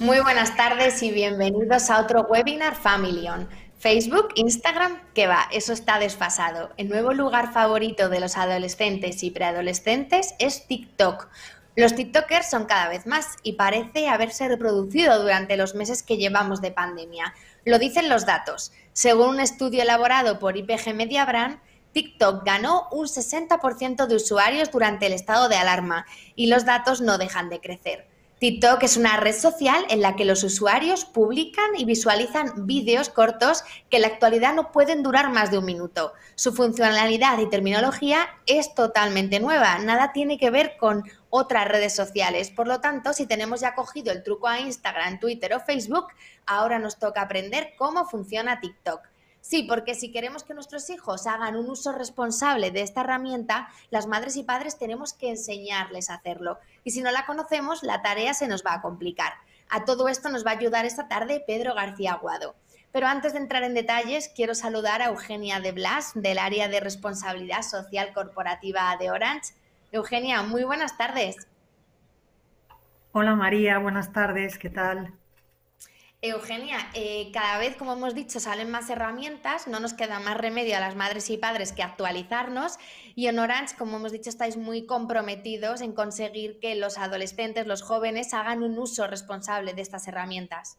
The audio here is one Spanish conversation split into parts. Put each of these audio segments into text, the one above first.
Muy buenas tardes y bienvenidos a otro webinar Familion. Facebook, Instagram, ¿qué va, eso está desfasado. El nuevo lugar favorito de los adolescentes y preadolescentes es TikTok. Los TikTokers son cada vez más y parece haberse reproducido durante los meses que llevamos de pandemia. Lo dicen los datos. Según un estudio elaborado por IPG Brand, TikTok ganó un 60% de usuarios durante el estado de alarma y los datos no dejan de crecer. TikTok es una red social en la que los usuarios publican y visualizan vídeos cortos que en la actualidad no pueden durar más de un minuto. Su funcionalidad y terminología es totalmente nueva, nada tiene que ver con otras redes sociales. Por lo tanto, si tenemos ya cogido el truco a Instagram, Twitter o Facebook, ahora nos toca aprender cómo funciona TikTok. Sí, porque si queremos que nuestros hijos hagan un uso responsable de esta herramienta, las madres y padres tenemos que enseñarles a hacerlo. Y si no la conocemos, la tarea se nos va a complicar. A todo esto nos va a ayudar esta tarde Pedro García Aguado. Pero antes de entrar en detalles, quiero saludar a Eugenia de Blas, del área de responsabilidad social corporativa de Orange. Eugenia, muy buenas tardes. Hola María, buenas tardes, ¿qué tal? Eugenia, eh, cada vez, como hemos dicho, salen más herramientas, no nos queda más remedio a las madres y padres que actualizarnos y en Orange, como hemos dicho, estáis muy comprometidos en conseguir que los adolescentes, los jóvenes, hagan un uso responsable de estas herramientas.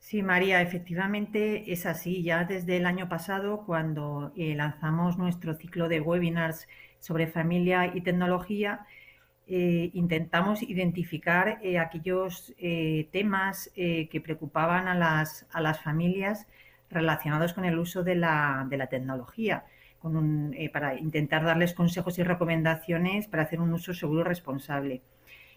Sí, María, efectivamente es así. Ya desde el año pasado, cuando eh, lanzamos nuestro ciclo de webinars sobre familia y tecnología, eh, intentamos identificar eh, aquellos eh, temas que preocupaban a las, a las, familias relacionados con el uso de la, de tecnología, para intentar darles consejos y recomendaciones para hacer un uso seguro y responsable.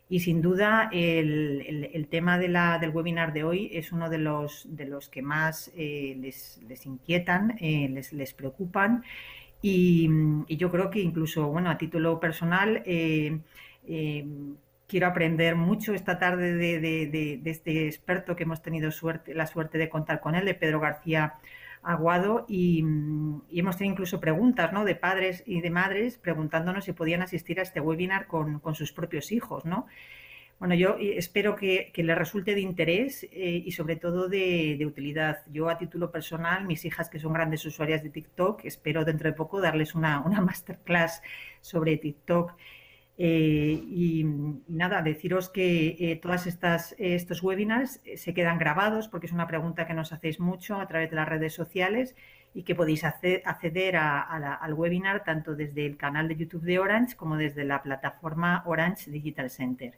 Y sin duda el, tema del webinar de hoy es uno de los, de los que más les, les, inquietan, les, les, preocupan. Y, y, yo creo que incluso, bueno, a título personal, eh, quiero aprender mucho esta tarde de, este experto que hemos tenido la suerte de contar con él, de Pedro García Aguado, y, hemos tenido incluso preguntas ¿no? de padres y de madres preguntándonos si podían asistir a este webinar con, sus propios hijos. ¿no? Bueno, yo espero que, les resulte de interés eh, y sobre todo de, utilidad. Yo a título personal, mis hijas que son grandes usuarias de TikTok, espero dentro de poco darles una, una masterclass sobre TikTok. Eh, y, nada, deciros que todos eh, todas eh, estos webinars se quedan grabados porque es una pregunta que nos hacéis mucho a través de las redes sociales y que podéis acceder al webinar tanto desde el canal de YouTube de Orange como desde la plataforma Orange Digital Center.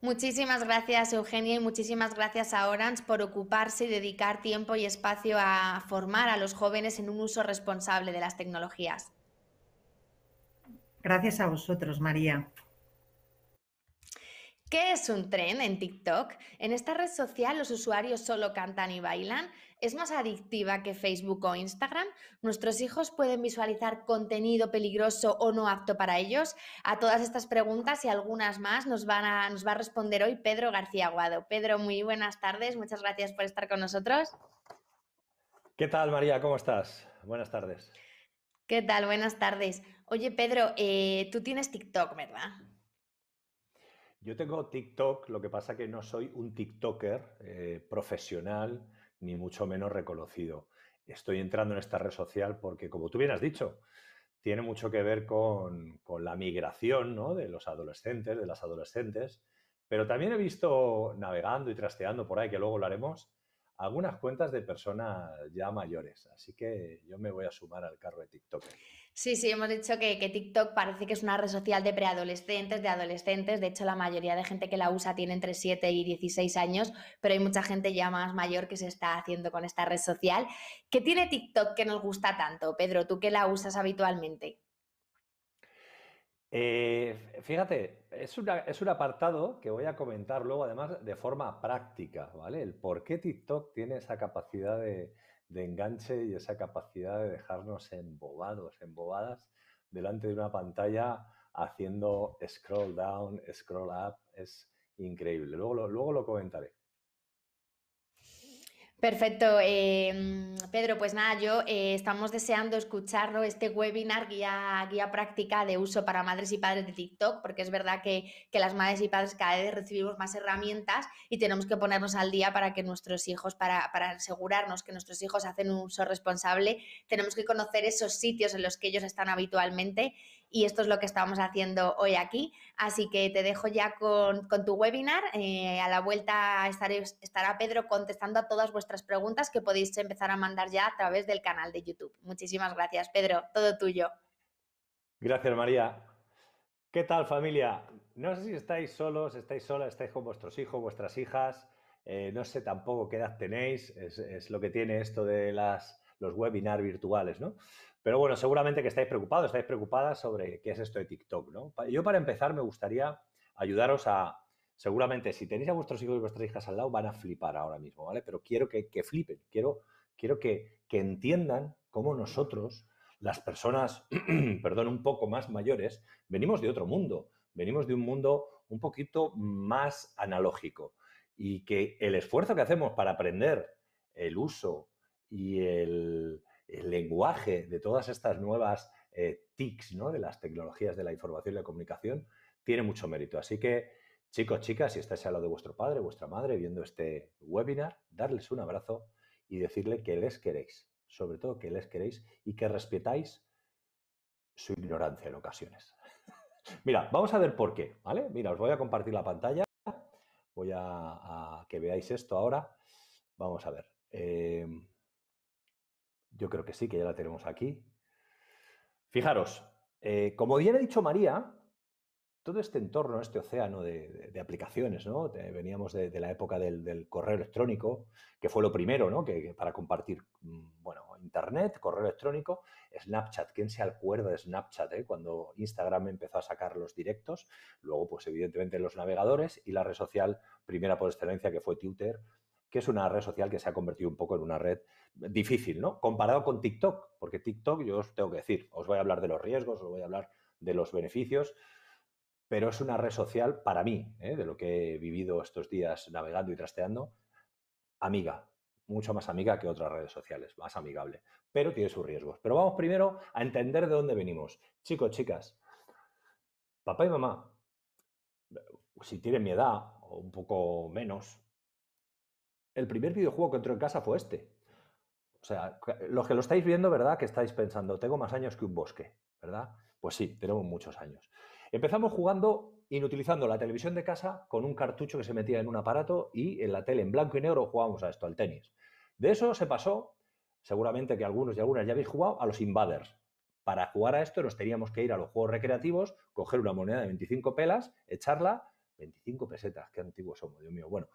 Muchísimas gracias Eugenia y muchísimas gracias a Orange por ocuparse y dedicar tiempo y espacio a formar a los jóvenes en un uso responsable de las tecnologías. Gracias a vosotros, María. ¿Qué es un tren en TikTok? En esta red social los usuarios solo cantan y bailan. ¿Es más adictiva que Facebook o Instagram? ¿Nuestros hijos pueden visualizar contenido peligroso o no apto para ellos? A todas estas preguntas y algunas más nos, van a, va a responder hoy Pedro García Aguado. Pedro, muy buenas tardes. Muchas gracias por estar con nosotros. ¿Qué tal, María? ¿Cómo estás? Buenas tardes. ¿Qué tal? Buenas tardes. Oye, Pedro, eh, tú tienes TikTok, ¿verdad? Yo tengo TikTok, lo que pasa que no soy un TikToker eh, profesional, ni mucho menos reconocido. Estoy entrando en esta red social porque, como tú bien has dicho, tiene mucho que ver con, la migración de los adolescentes, de las adolescentes. Pero también he visto navegando y trasteando por ahí, que luego lo haremos, algunas cuentas de personas ya mayores. Así que yo me voy a sumar al carro de TikToker. Sí, sí, hemos dicho que, TikTok parece que es una red social de preadolescentes, de adolescentes. De hecho, la mayoría de gente que la usa tiene entre 7 y 16 años, pero hay mucha gente ya más mayor que se está haciendo con esta red social. ¿Qué tiene TikTok que nos gusta tanto, Pedro? ¿Tú que la usas habitualmente? Eh, fíjate, es, es un apartado que voy a comentar luego, además, de forma práctica, ¿vale? El por qué TikTok tiene esa capacidad de, de enganche y esa capacidad de dejarnos embobados, embobadas delante de una pantalla haciendo scroll down, scroll up, es increíble. Luego lo, luego lo comentaré. Perfecto. Em, Pedro, pues nada, yo eh, estamos deseando escucharlo, este webinar guía, guía práctica de uso para madres y padres de TikTok, porque es verdad que, que, las madres y padres cada vez recibimos más herramientas y tenemos que ponernos al día para que nuestros hijos, para, para asegurarnos que nuestros hijos hacen un uso responsable, tenemos que conocer esos sitios en los que ellos están habitualmente y esto es lo que estamos haciendo hoy aquí. Así que te dejo ya con, tu webinar. Eh, a la vuelta estaré, estará Pedro contestando a todas vuestras preguntas que podéis empezar a mandar ya a través del canal de YouTube. Muchísimas gracias, Pedro. Todo tuyo. Gracias, María. ¿Qué tal, familia? No sé si estáis solos, estáis solas, estáis con vuestros hijos, vuestras hijas. Eh, no sé tampoco qué edad tenéis. Es, es, lo que tiene esto de las, los webinars virtuales, ¿no? Pero bueno, seguramente que estáis preocupados, estáis preocupadas sobre qué es esto de TikTok, ¿no? Yo para empezar me gustaría ayudaros a, seguramente si tenéis a vuestros hijos y vuestras hijas al lado van a flipar ahora mismo, ¿vale? Pero quiero que, flipen, quiero, quiero que, que entiendan cómo nosotros, las personas, perdón, un poco más mayores, venimos de otro mundo, venimos de un mundo un poquito más analógico y que el esfuerzo que hacemos para aprender el uso y el el lenguaje de todas estas nuevas eh, TICs, ¿no? De las tecnologías de la información y la comunicación, tiene mucho mérito. Así que, chicos, chicas, si estáis a lo de vuestro padre, vuestra madre, viendo este webinar, darles un abrazo y decirle que les queréis, sobre todo que les queréis y que respetáis su ignorancia en ocasiones. Mira, vamos a ver por qué, ¿vale? Mira, os voy a compartir la pantalla. Voy a, que veáis esto ahora. Vamos a ver. Eh, yo creo que sí, que ya la tenemos aquí. Fijaros, eh, como bien ha dicho María, todo este entorno, este océano de, aplicaciones, ¿no? veníamos de, la época del, correo electrónico, que fue lo primero, para compartir, mm, bueno, internet, correo electrónico, Snapchat. ¿Quién se acuerda de Snapchat? Eh? Cuando Instagram empezó a sacar los directos, luego, pues evidentemente los navegadores y la red social primera por excelencia que fue Twitter, que es una red social que se ha convertido un poco en una red difícil, ¿no? Comparado con TikTok, porque TikTok, yo os tengo que decir, os voy a hablar de los riesgos, os voy a hablar de los beneficios, pero es una red social para mí, ¿eh? de lo que he vivido estos días navegando y trasteando, amiga, mucho más amiga que otras redes sociales, más amigable, pero tiene sus riesgos. Pero vamos primero a entender de dónde venimos. Chicos, chicas, papá y mamá, si tienen mi edad o un poco menos, el primer videojuego que entró en casa fue este. O sea, los que lo estáis viendo, ¿verdad? Que estáis pensando, tengo más años que un bosque, ¿verdad? Pues sí, tenemos muchos años. Empezamos jugando inutilizando la televisión de casa con un cartucho que se metía en un aparato y en la tele en blanco y negro jugábamos a esto, al tenis. De eso se pasó, seguramente que algunos y algunas ya habéis jugado, a los invaders. Para jugar a esto nos teníamos que ir a los juegos recreativos, coger una moneda de 25 pelas, echarla, 25 pesetas, qué antiguos somos, Dios mío. Bueno,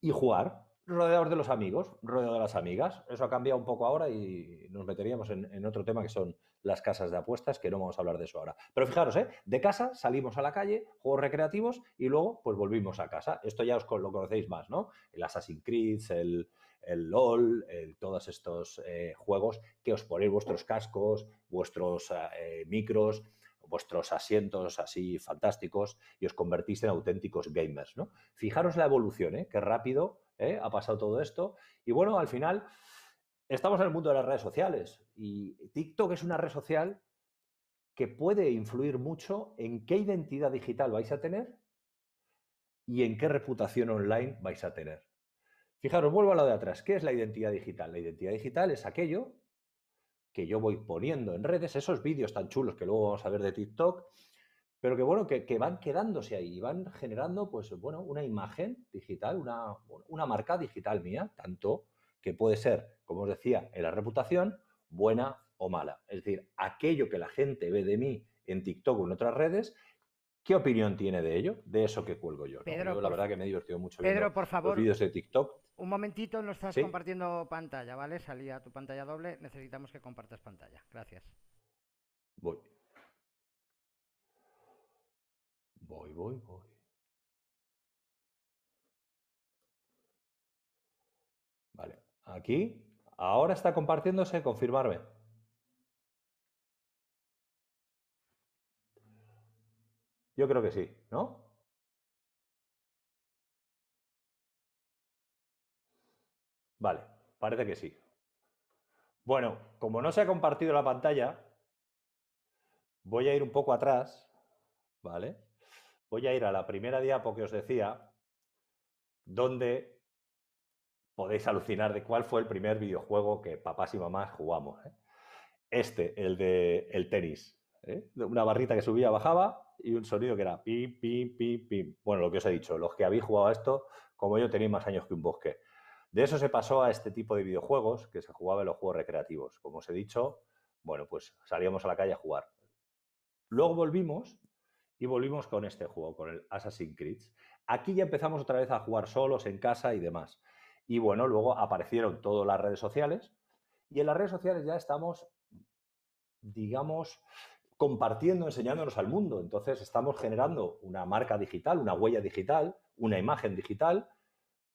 y jugar rodeados de los amigos, rodeados de las amigas. Eso ha cambiado un poco ahora y nos meteríamos en, otro tema que son las casas de apuestas, que no vamos a hablar de eso ahora. Pero fijaros, ¿eh? de casa salimos a la calle, juegos recreativos y luego pues volvimos a casa. Esto ya os lo conocéis más, ¿no? El Assassin's Creed, el, el LOL, todos estos eh, juegos que os ponéis vuestros cascos, vuestros eh, micros, vuestros asientos así fantásticos y os convertís en auténticos gamers, ¿no? Fijaros la evolución, ¿eh? Qué rápido ¿eh? ha pasado todo esto. Y bueno, al final estamos en el mundo de las redes sociales y TikTok es una red social que puede influir mucho en qué identidad digital vais a tener y en qué reputación online vais a tener. Fijaros, vuelvo a lo de atrás. ¿Qué es la identidad digital? La identidad digital es aquello que yo voy poniendo en redes, esos vídeos tan chulos que luego vamos a ver de TikTok, pero que bueno, que, van quedándose ahí, van generando, pues bueno, una imagen digital, una, marca digital mía, tanto que puede ser, como os decía, en la reputación, buena o mala. Es decir, aquello que la gente ve de mí en TikTok o en otras redes, ¿Qué opinión tiene de ello? De eso que cuelgo yo. la verdad que me he divertido mucho los vídeos de TikTok. Un momentito, no estás compartiendo pantalla, ¿vale? Salía tu pantalla doble, necesitamos que compartas pantalla. Gracias. Voy. Voy, voy, voy. Vale, aquí. Ahora está compartiéndose, confirmarme. Yo creo que sí, ¿no? Parece que sí. Bueno, como no se ha compartido la pantalla, voy a ir un poco atrás, ¿vale? Voy a ir a la primera diapo que os decía, donde podéis alucinar de cuál fue el primer videojuego que papás y mamás jugamos. ¿eh? Este, el de el tenis. ¿eh? Una barrita que subía, bajaba y un sonido que era pim, pim, pim, pim. Bueno, lo que os he dicho, los que habéis jugado a esto, como yo tenéis más años que un bosque. De eso se pasó a este tipo de videojuegos que se jugaba en los juegos recreativos. Como os he dicho, bueno, pues salíamos a la calle a jugar. Luego volvimos y volvimos con este juego, con el Assassin's Creed. Aquí ya empezamos otra vez a jugar solos, en casa y demás. Y bueno, luego aparecieron todas las redes sociales y en las redes sociales ya estamos, digamos, compartiendo, enseñándonos al mundo. Entonces estamos generando una marca digital, una huella digital, una imagen digital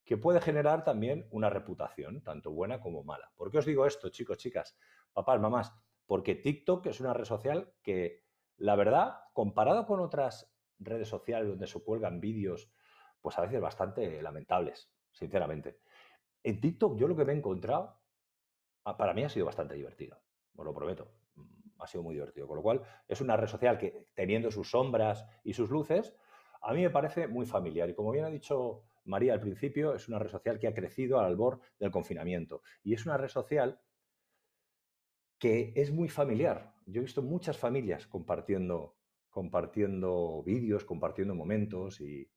que puede generar también una reputación, tanto buena como mala. ¿Por qué os digo esto, chicos, chicas, papás, mamás? Porque TikTok es una red social que, la verdad, comparado con otras redes sociales donde se cuelgan vídeos, pues a veces bastante lamentables, sinceramente. En TikTok yo lo que me he encontrado, ah, para mí ha sido bastante divertido, os lo prometo, mm, ha sido muy divertido. Con lo cual, es una red social que, teniendo sus sombras y sus luces, a mí me parece muy familiar. Y como bien ha dicho María al principio, es una red social que ha crecido al albor del confinamiento. Y es una red social que es muy familiar. Yo he visto muchas familias compartiendo, compartiendo vídeos, compartiendo momentos y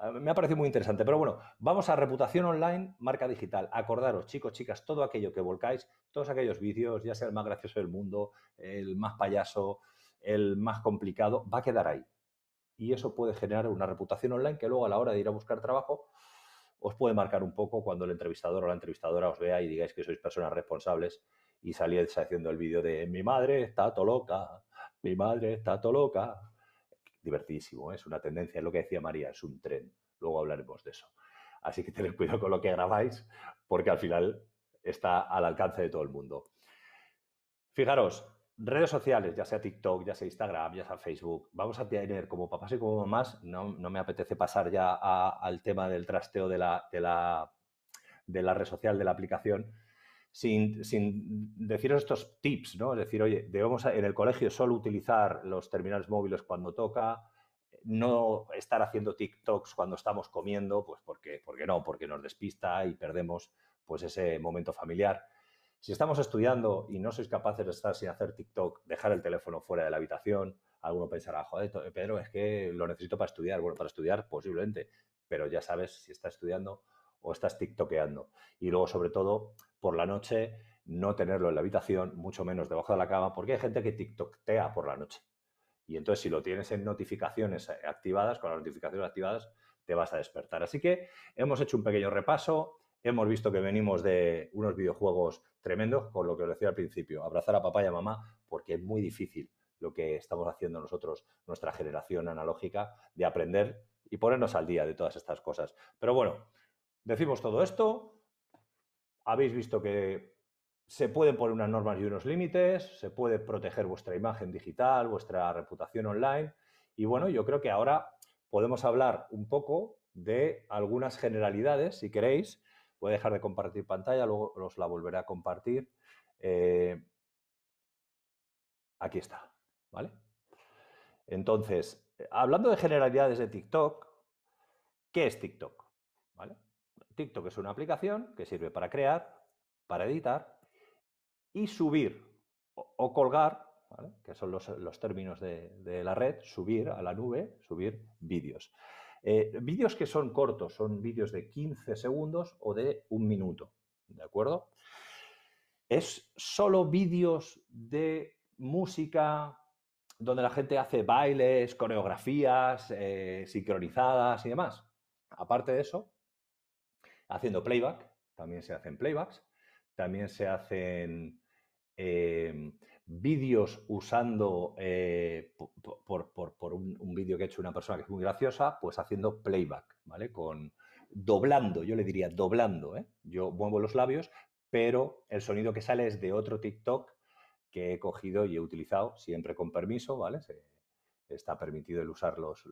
ah, me ha parecido muy interesante. Pero bueno, vamos a reputación online, marca digital. Acordaros, chicos, chicas, todo aquello que volcáis, todos aquellos vídeos, ya sea el más gracioso del mundo, el más payaso, el más complicado, va a quedar ahí y eso puede generar una reputación online que luego a la hora de ir a buscar trabajo os puede marcar un poco cuando el entrevistador o la entrevistadora os vea y digáis que sois personas responsables y salíais haciendo el vídeo de mi madre está todo loca, mi madre está todo loca. Divertidísimo, ¿eh? es una tendencia, es lo que decía María, es un tren. Luego hablaremos de eso. Así que tened cuidado con lo que grabáis porque al final está al alcance de todo el mundo. Fijaros, redes sociales, ya sea TikTok, ya sea Instagram, ya sea Facebook, vamos a tener como papás y como mamás, no, me apetece pasar ya al tema del trasteo de la, de, la, red social, de la aplicación, sin, deciros estos tips, ¿no? Es decir, oye, debemos en el colegio solo utilizar los terminales móviles cuando toca, no estar haciendo TikToks cuando estamos comiendo, pues porque, porque no, porque nos despista y perdemos pues ese momento familiar si estamos estudiando y no sois capaces de estar sin hacer TikTok, dejar el teléfono fuera de la habitación, alguno pensará, joder, Pedro, es que lo necesito para estudiar. Bueno, para estudiar posiblemente, pero ya sabes si estás estudiando o estás tiktokeando. Y luego, sobre todo, por la noche, no tenerlo en la habitación, mucho menos debajo de la cama, porque hay gente que tiktoktea por la noche. Y entonces, si lo tienes en notificaciones eh, activadas, con las notificaciones activadas, te vas a despertar. Así que hemos hecho un pequeño repaso Hemos visto que venimos de unos videojuegos tremendos, con lo que os decía al principio, abrazar a papá y a mamá, porque es muy difícil lo que estamos haciendo nosotros, nuestra generación analógica, de aprender y ponernos al día de todas estas cosas. Pero bueno, decimos todo esto, habéis visto que se pueden poner unas normas y unos límites, se puede proteger vuestra imagen digital, vuestra reputación online. Y bueno, yo creo que ahora podemos hablar un poco de algunas generalidades, si queréis, Voy a dejar de compartir pantalla, luego os la volveré a compartir. Eh, aquí está, ¿vale? Entonces, eh, hablando de generalidades de TikTok, ¿qué es TikTok? ¿Vale? TikTok es una aplicación que sirve para crear, para editar y subir o, colgar, que son los, términos de, de, la red, subir a la nube, subir vídeos. Eh, vídeos que son cortos, son vídeos de 15 segundos o de un minuto, ¿de acuerdo? Es solo vídeos de música donde la gente hace bailes, coreografías eh, sincronizadas y demás. Aparte de eso, haciendo playback, también se hacen playbacks, también se hacen em, vídeos usando, eh, por, un, vídeo que ha hecho una persona que es muy graciosa, pues haciendo playback, ¿vale? Con, doblando, yo le diría doblando, ¿eh? Yo muevo los labios, pero el sonido que sale es de otro TikTok que he cogido y he utilizado, siempre con permiso, ¿vale? está permitido el usar los,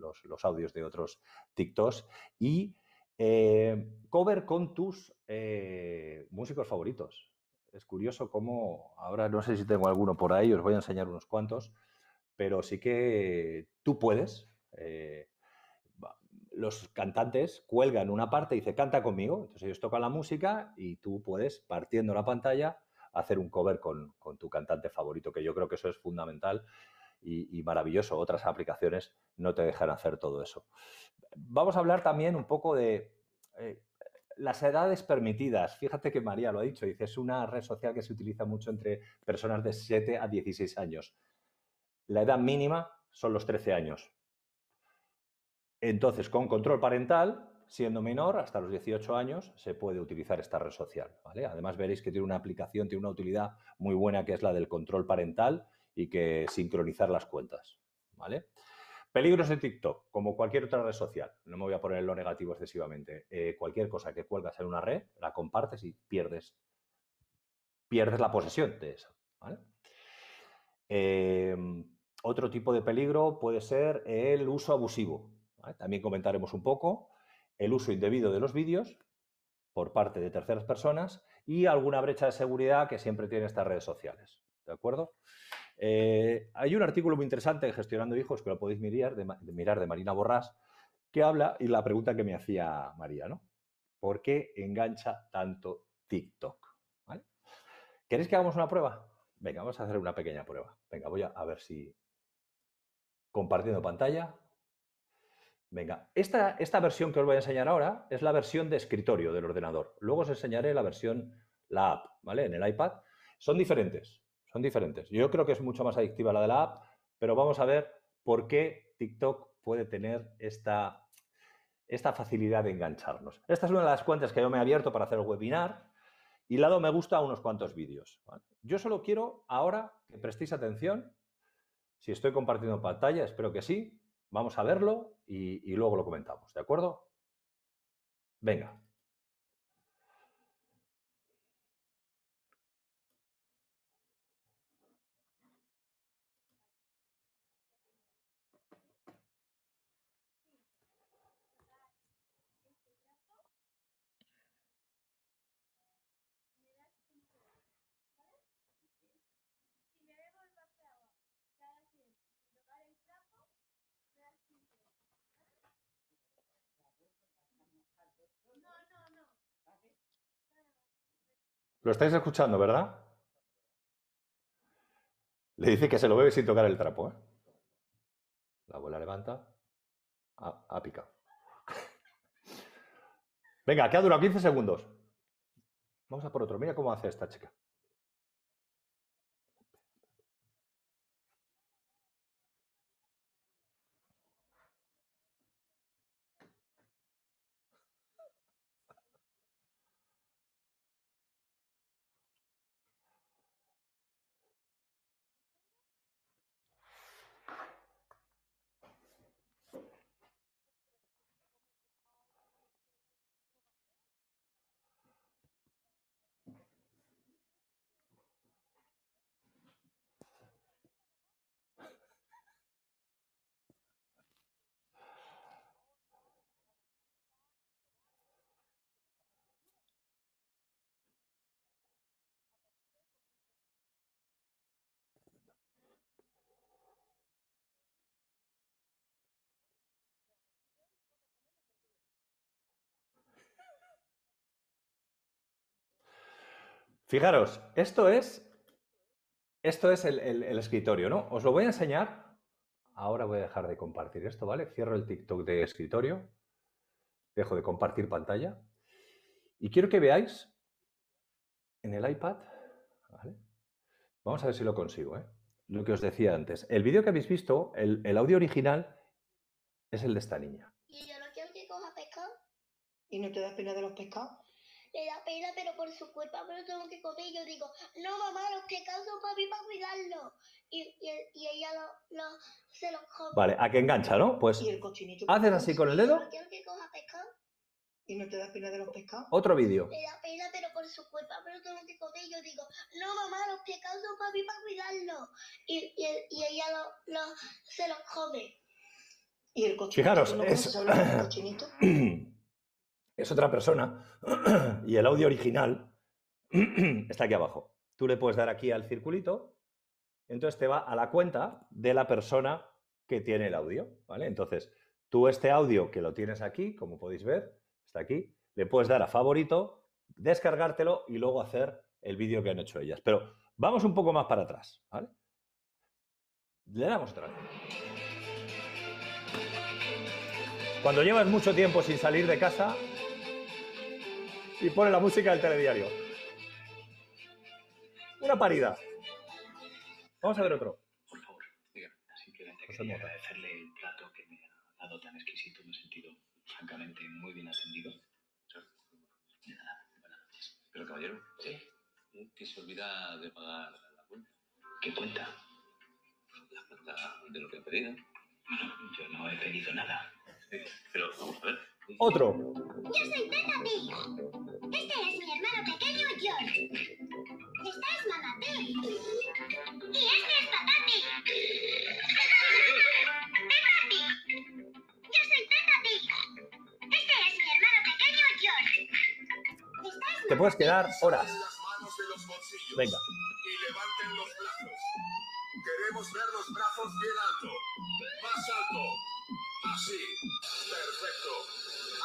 audios de otros TikToks. Y eh, cover con tus eh, músicos favoritos es curioso cómo, ahora no sé si tengo alguno por ahí, os voy a enseñar unos cuantos, pero sí que tú puedes. Eh, los cantantes cuelgan una parte y dicen, canta conmigo. Entonces ellos tocan la música y tú puedes, partiendo la pantalla, hacer un cover con, tu cantante favorito, que yo creo que eso es fundamental y, maravilloso. Otras aplicaciones no te dejan hacer todo eso. Vamos a hablar también un poco de eh, las edades permitidas. Fíjate que María lo ha dicho, dice, es una red social que se utiliza mucho entre personas de 7 a 16 años. La edad mínima son los 13 años. Entonces, con control parental, siendo menor, hasta los 18 años, se puede utilizar esta red social. ¿vale? Además, veréis que tiene una aplicación, tiene una utilidad muy buena que es la del control parental y que sincronizar las cuentas. ¿vale? Peligros de TikTok, como cualquier otra red social. No me voy a poner en lo negativo excesivamente. Eh, cualquier cosa que cuelgas en una red, la compartes y pierdes, pierdes la posesión de eso. Em, otro tipo de peligro puede ser el uso abusivo. También comentaremos un poco el uso indebido de los vídeos por parte de terceras personas y alguna brecha de seguridad que siempre tienen estas redes sociales. ¿De acuerdo? Eh, hay un artículo muy interesante en Gestionando Hijos que lo podéis mirar de, mirar de Marina Borrás, que habla y la pregunta que me hacía María, ¿no? ¿Por qué engancha tanto TikTok? ¿Queréis que hagamos una prueba? Venga, vamos a hacer una pequeña prueba. Venga, voy a, ver si. Compartiendo pantalla. Venga, esta, esta versión que os voy a enseñar ahora es la versión de escritorio del ordenador. Luego os enseñaré la versión, la app, ¿vale? En el iPad. Son diferentes. Son diferentes. Yo creo que es mucho más adictiva la de la app, pero vamos a ver por qué TikTok puede tener esta, esta facilidad de engancharnos. Esta es una de las cuentas que yo me he abierto para hacer el webinar y le me gusta unos cuantos vídeos. Yo solo quiero ahora que prestéis atención. Si estoy compartiendo pantalla, espero que sí. Vamos a verlo y luego lo comentamos, ¿de acuerdo? Venga. Lo estáis escuchando, ¿verdad? Le dice que se lo bebe sin tocar el trapo. ¿eh? La abuela levanta. Ha, pica. Venga, que ha durado 15 segundos. Vamos a por otro. Mira cómo hace esta chica. Fijaros, esto es, esto es el, escritorio, ¿no? Os lo voy a enseñar. Ahora voy a dejar de compartir esto, ¿vale? Cierro el TikTok de escritorio. Dejo de compartir pantalla. Y quiero que veáis en el iPad, ¿vale? Vamos a ver si lo consigo, ¿eh? Lo que os decía antes. El vídeo que habéis visto, el, el, audio original, es el de esta niña. ¿Y yo no quiero que coja pescado? ¿Y no te das pena de los pescados? le da pena, pero por su culpa me lo tengo que comer. Y yo digo, no, mamá, los que son para mí para cuidarlo. Y, y, y ella lo, lo, se los come. Vale, a que engancha, ¿no? Pues haces así con el dedo. que coja ¿Y no te da pena de los pescados? Otro vídeo. Me da pena, pero por su culpa me lo tengo que comer. Y yo digo, no, mamá, los que son para mí para cuidarlo. Y, y, y ella lo, lo, se los come. ¿Y el cochinito? Fijaros, ¿No es... el cochinito? es otra persona y el audio original está aquí abajo. Tú le puedes dar aquí al circulito, entonces te va a la cuenta de la persona que tiene el audio, ¿vale? Entonces, tú este audio que lo tienes aquí, como podéis ver, está aquí, le puedes dar a favorito, descargártelo y luego hacer el vídeo que han hecho ellas. Pero vamos un poco más para atrás, ¿vale? Le damos otra vez. Cuando llevas mucho tiempo sin salir de casa, y pone la música del telediario. Una parida. Vamos a ver otro. Por favor, Así Simplemente quería agradecerle el plato que me ha dado tan exquisito. Me he sentido francamente muy bien atendido. Nada, buenas noches. Pero caballero, ¿sí? ¿Eh? ¿Qué se olvida de pagar la cuenta. ¿Qué cuenta? La cuenta de lo que ha pedido. yo no he pedido nada. pero vamos a ver. Otro. Yo soy Peppa Pig. Este es mi hermano pequeño George. Esta es Mamá Pig. Y este es Papá Pig. Peppa Pig. Yo soy Peppa Pig. Este es mi hermano pequeño George. es Te puedes quedar horas. Venga. Y levanten los brazos. Queremos ver los brazos bien alto. Más alto. Sí, perfecto.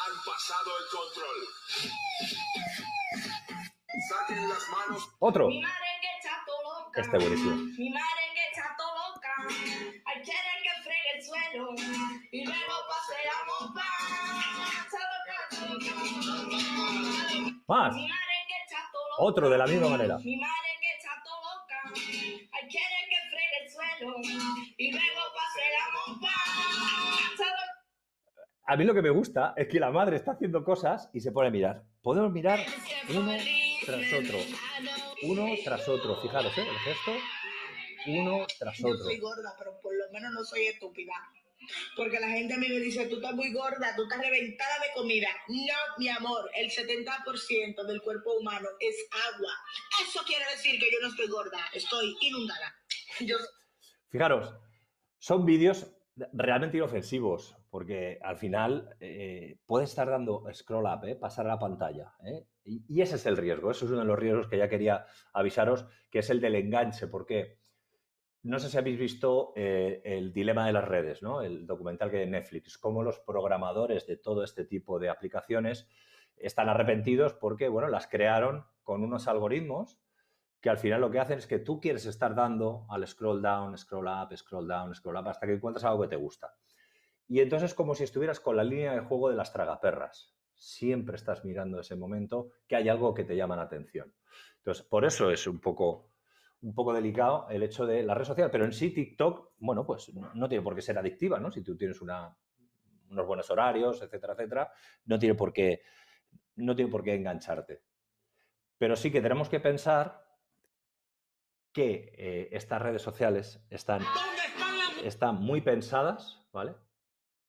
Han pasado el control. Saquen las manos. Otro. Mi madre que está todo loca. Está buenísimo. Mi madre que está todo loca. Hay que que fregue el suelo. Y luego paseamos para. Más. Mi madre que está loca. Otro de la misma manera. Mi madre que está todo loca. Hay que que fregue el suelo. Y luego A mí lo que me gusta es que la madre está haciendo cosas y se pone a mirar. Podemos mirar uno tras otro. Uno tras otro. Fijaros, ¿eh? El gesto. Uno tras otro. Yo soy gorda, pero por lo menos no soy estúpida. Porque la gente a mí me dice, tú estás muy gorda, tú estás reventada de comida. No, mi amor, el 70% del cuerpo humano es agua. Eso quiere decir que yo no estoy gorda, estoy inundada. Fijaros, son vídeos realmente inofensivos, porque al final eh, puede estar dando scroll up, eh, pasar a la pantalla. Eh, y, ese es el riesgo. Eso es uno de los riesgos que ya quería avisaros, que es el del enganche. Porque no sé si habéis visto el dilema de las redes, ¿no? el documental que de Netflix, cómo los programadores de todo este tipo de aplicaciones están arrepentidos porque bueno, las crearon con unos algoritmos que al final lo que hacen es que tú quieres estar dando al scroll down, scroll up, scroll down, scroll up, hasta que encuentras algo que te gusta. Y entonces como si estuvieras con la línea de juego de las tragaperras. Siempre estás mirando ese momento que hay algo que te llama la atención. Entonces, por eso es un poco, un poco delicado el hecho de la red social. Pero en sí, TikTok, bueno, pues no, tiene por qué ser adictiva, ¿no? Si tú tienes unos buenos horarios, etcétera, etcétera, no tiene por qué, no tiene por qué engancharte. Pero sí que tenemos que pensar que eh, estas redes sociales están, están muy pensadas, ¿vale?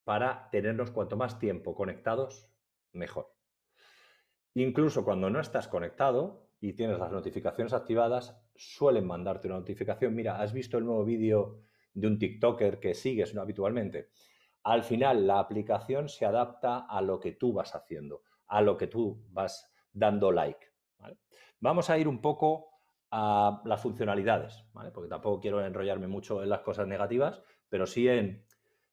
para tenernos cuanto más tiempo conectados, mejor. Incluso cuando no estás conectado y tienes las notificaciones activadas, suelen mandarte una notificación, mira, ¿has visto el nuevo vídeo de un TikToker que sigues habitualmente? Al final, la aplicación se adapta a lo que tú vas haciendo, a lo que tú vas dando like. Vamos a ir un poco a las funcionalidades, porque tampoco quiero enrollarme mucho en las cosas negativas, pero sí en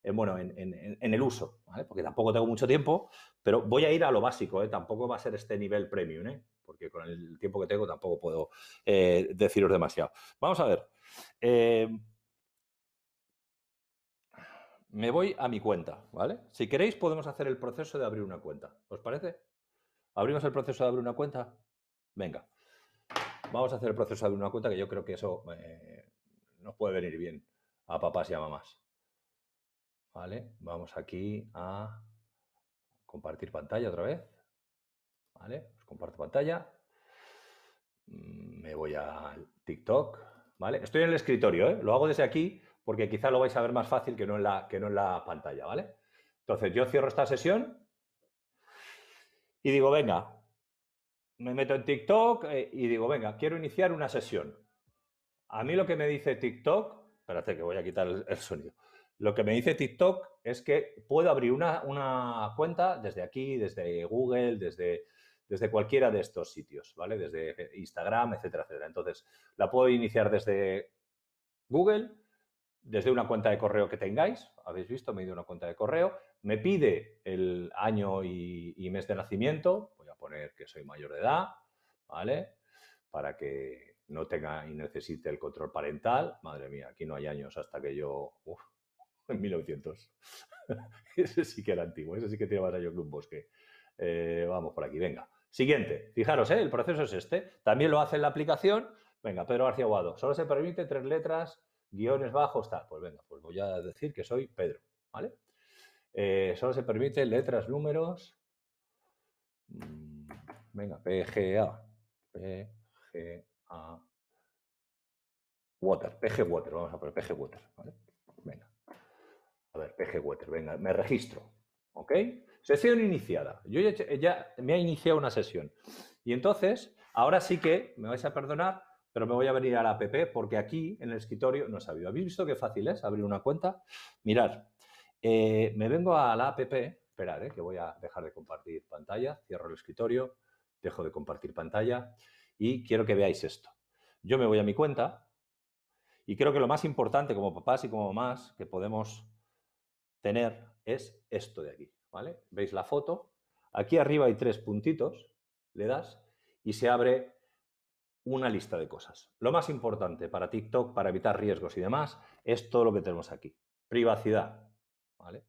eh, bueno, en, el uso, Porque tampoco tengo mucho tiempo, pero voy a ir a lo básico, ¿eh? Tampoco va a ser este nivel premium, ¿eh? Porque con el tiempo que tengo tampoco puedo deciros demasiado. Vamos a ver. me voy a mi cuenta, ¿vale? Si queréis podemos hacer el proceso de abrir una cuenta. ¿Os parece? ¿Abrimos el proceso de abrir una cuenta? Venga. Vamos a hacer el proceso de abrir una cuenta que yo creo que eso nos puede venir bien a papás y a mamás. Vale, vamos aquí a compartir pantalla otra vez. Vale, pues comparto pantalla. Mm, me voy a TikTok. Vale, estoy en el escritorio, ¿eh? lo hago desde aquí porque quizá lo vais a ver más fácil que no en la, que no la pantalla. Vale, entonces yo cierro esta sesión y digo, venga, me meto en TikTok eh, y digo, venga, quiero iniciar una sesión. A mí lo que me dice TikTok, espérate que voy a quitar el sonido. Lo que me dice TikTok es que puedo abrir una, cuenta desde aquí, desde Google, desde, desde cualquiera de estos sitios, ¿vale? Desde Instagram, etcétera, etcétera. Entonces, la puedo iniciar desde Google, desde una cuenta de correo que tengáis. Habéis visto, me he una cuenta de correo. Me pide el año y, mes de nacimiento. Voy a poner que soy mayor de edad, ¿vale? Para que no tenga y necesite el control parental. Madre mía, aquí no hay años hasta que yo en 1900. ese sí que era antiguo, ese sí que tiene más años que un bosque. Eh, vamos por aquí, venga. Siguiente, fijaros, ¿eh? el proceso es este. También lo hace en la aplicación. Venga, Pedro García Guado, solo se permite tres letras, guiones bajos, tal. Pues venga, pues voy a decir que soy Pedro, ¿vale? Eh, solo se permite letras, números. Mm, venga, PGA. PGA. Water, g Water, vamos a poner PG Water, ¿vale? A ver, PGWater, venga, me registro. ¿Ok? Sesión iniciada. Yo ya, me ha iniciado una sesión. Y entonces, ahora sí que, me vais a perdonar, pero me voy a venir a la app porque aquí en el escritorio no he sabido. ¿Habéis visto qué fácil es abrir una cuenta? Mirad, eh, me vengo a la app, esperad, eh, que voy a dejar de compartir pantalla, cierro el escritorio, dejo de compartir pantalla y quiero que veáis esto. Yo me voy a mi cuenta y creo que lo más importante como papás y como mamás que podemos tener es esto de aquí, ¿vale? ¿Veis la foto? Aquí arriba hay tres puntitos, le das y se abre una lista de cosas. Lo más importante para TikTok, para evitar riesgos y demás, es todo lo que tenemos aquí. Privacidad, ¿vale?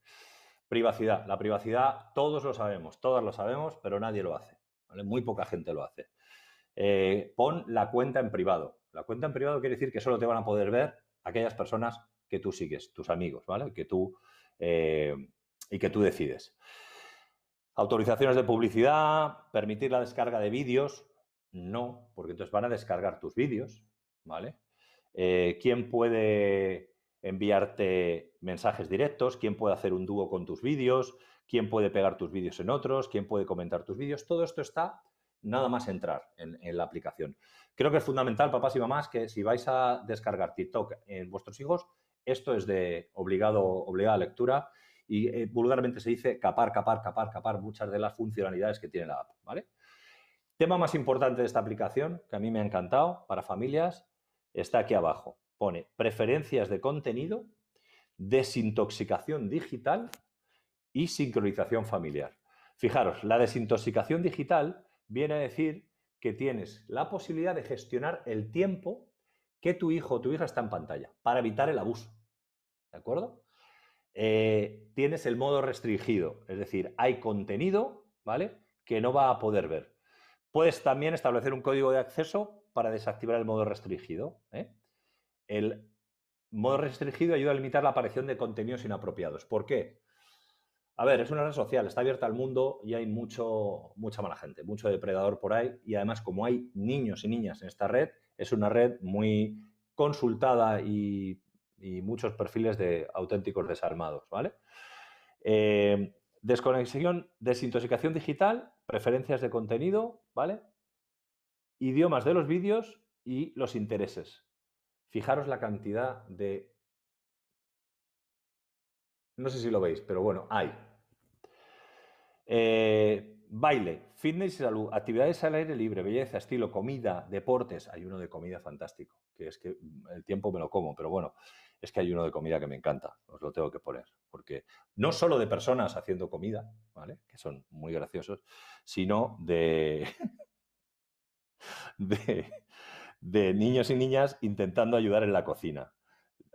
Privacidad. La privacidad todos lo sabemos, todas lo sabemos, pero nadie lo hace, Muy poca gente lo hace. Eh, pon la cuenta en privado. La cuenta en privado quiere decir que solo te van a poder ver aquellas personas que tú sigues, tus amigos, ¿vale? Que tú eh, y que tú decides. Autorizaciones de publicidad, permitir la descarga de vídeos, no, porque entonces van a descargar tus vídeos, ¿vale? Eh, ¿Quién puede enviarte mensajes directos? ¿Quién puede hacer un dúo con tus vídeos? ¿Quién puede pegar tus vídeos en otros? ¿Quién puede comentar tus vídeos? Todo esto está nada más entrar en, en, la aplicación. Creo que es fundamental, papás y mamás, que si vais a descargar TikTok en vuestros hijos, esto es de obligado, obligada lectura y eh, vulgarmente se dice capar, capar, capar, capar muchas de las funcionalidades que tiene la app, ¿vale? Tema más importante de esta aplicación, que a mí me ha encantado, para familias, está aquí abajo. Pone preferencias de contenido, desintoxicación digital y sincronización familiar. Fijaros, la desintoxicación digital viene a decir que tienes la posibilidad de gestionar el tiempo que tu hijo o tu hija está en pantalla para evitar el abuso. ¿De acuerdo? Eh, tienes el modo restringido, es decir, hay contenido, ¿vale? Que no va a poder ver. Puedes también establecer un código de acceso para desactivar el modo restringido. ¿eh? El modo restringido ayuda a limitar la aparición de contenidos inapropiados. ¿Por qué? A ver, es una red social, está abierta al mundo y hay mucho, mucha mala gente, mucho depredador por ahí. Y además, como hay niños y niñas en esta red, es una red muy consultada y y muchos perfiles de auténticos desarmados, ¿vale? Eh, desconexión, desintoxicación digital, preferencias de contenido, ¿vale? Idiomas de los vídeos y los intereses. Fijaros la cantidad de... No sé si lo veis, pero bueno, hay. Eh, baile, fitness y salud, actividades al aire libre, belleza, estilo, comida, deportes. Hay uno de comida fantástico, que es que el tiempo me lo como, pero bueno es que hay uno de comida que me encanta, os lo tengo que poner, porque no solo de personas haciendo comida, ¿vale? Que son muy graciosos, sino de, de, niños y niñas intentando ayudar en la cocina.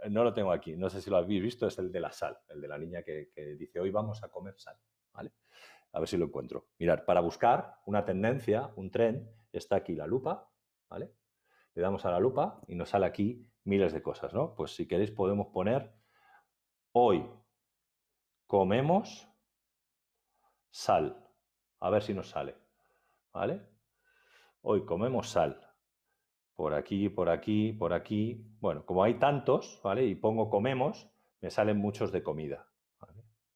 No lo tengo aquí, no sé si lo habéis visto, es el de la sal, el de la niña que, dice hoy vamos a comer sal, ¿vale? A ver si lo encuentro. Mirad, para buscar una tendencia, un tren, está aquí la lupa, ¿vale? Le damos a la lupa y nos sale aquí miles de cosas, ¿no? Pues si queréis podemos poner hoy comemos sal. A ver si nos sale, ¿vale? Hoy comemos sal. Por aquí, por aquí, por aquí. Bueno, como hay tantos, ¿vale? Y pongo comemos, me salen muchos de comida,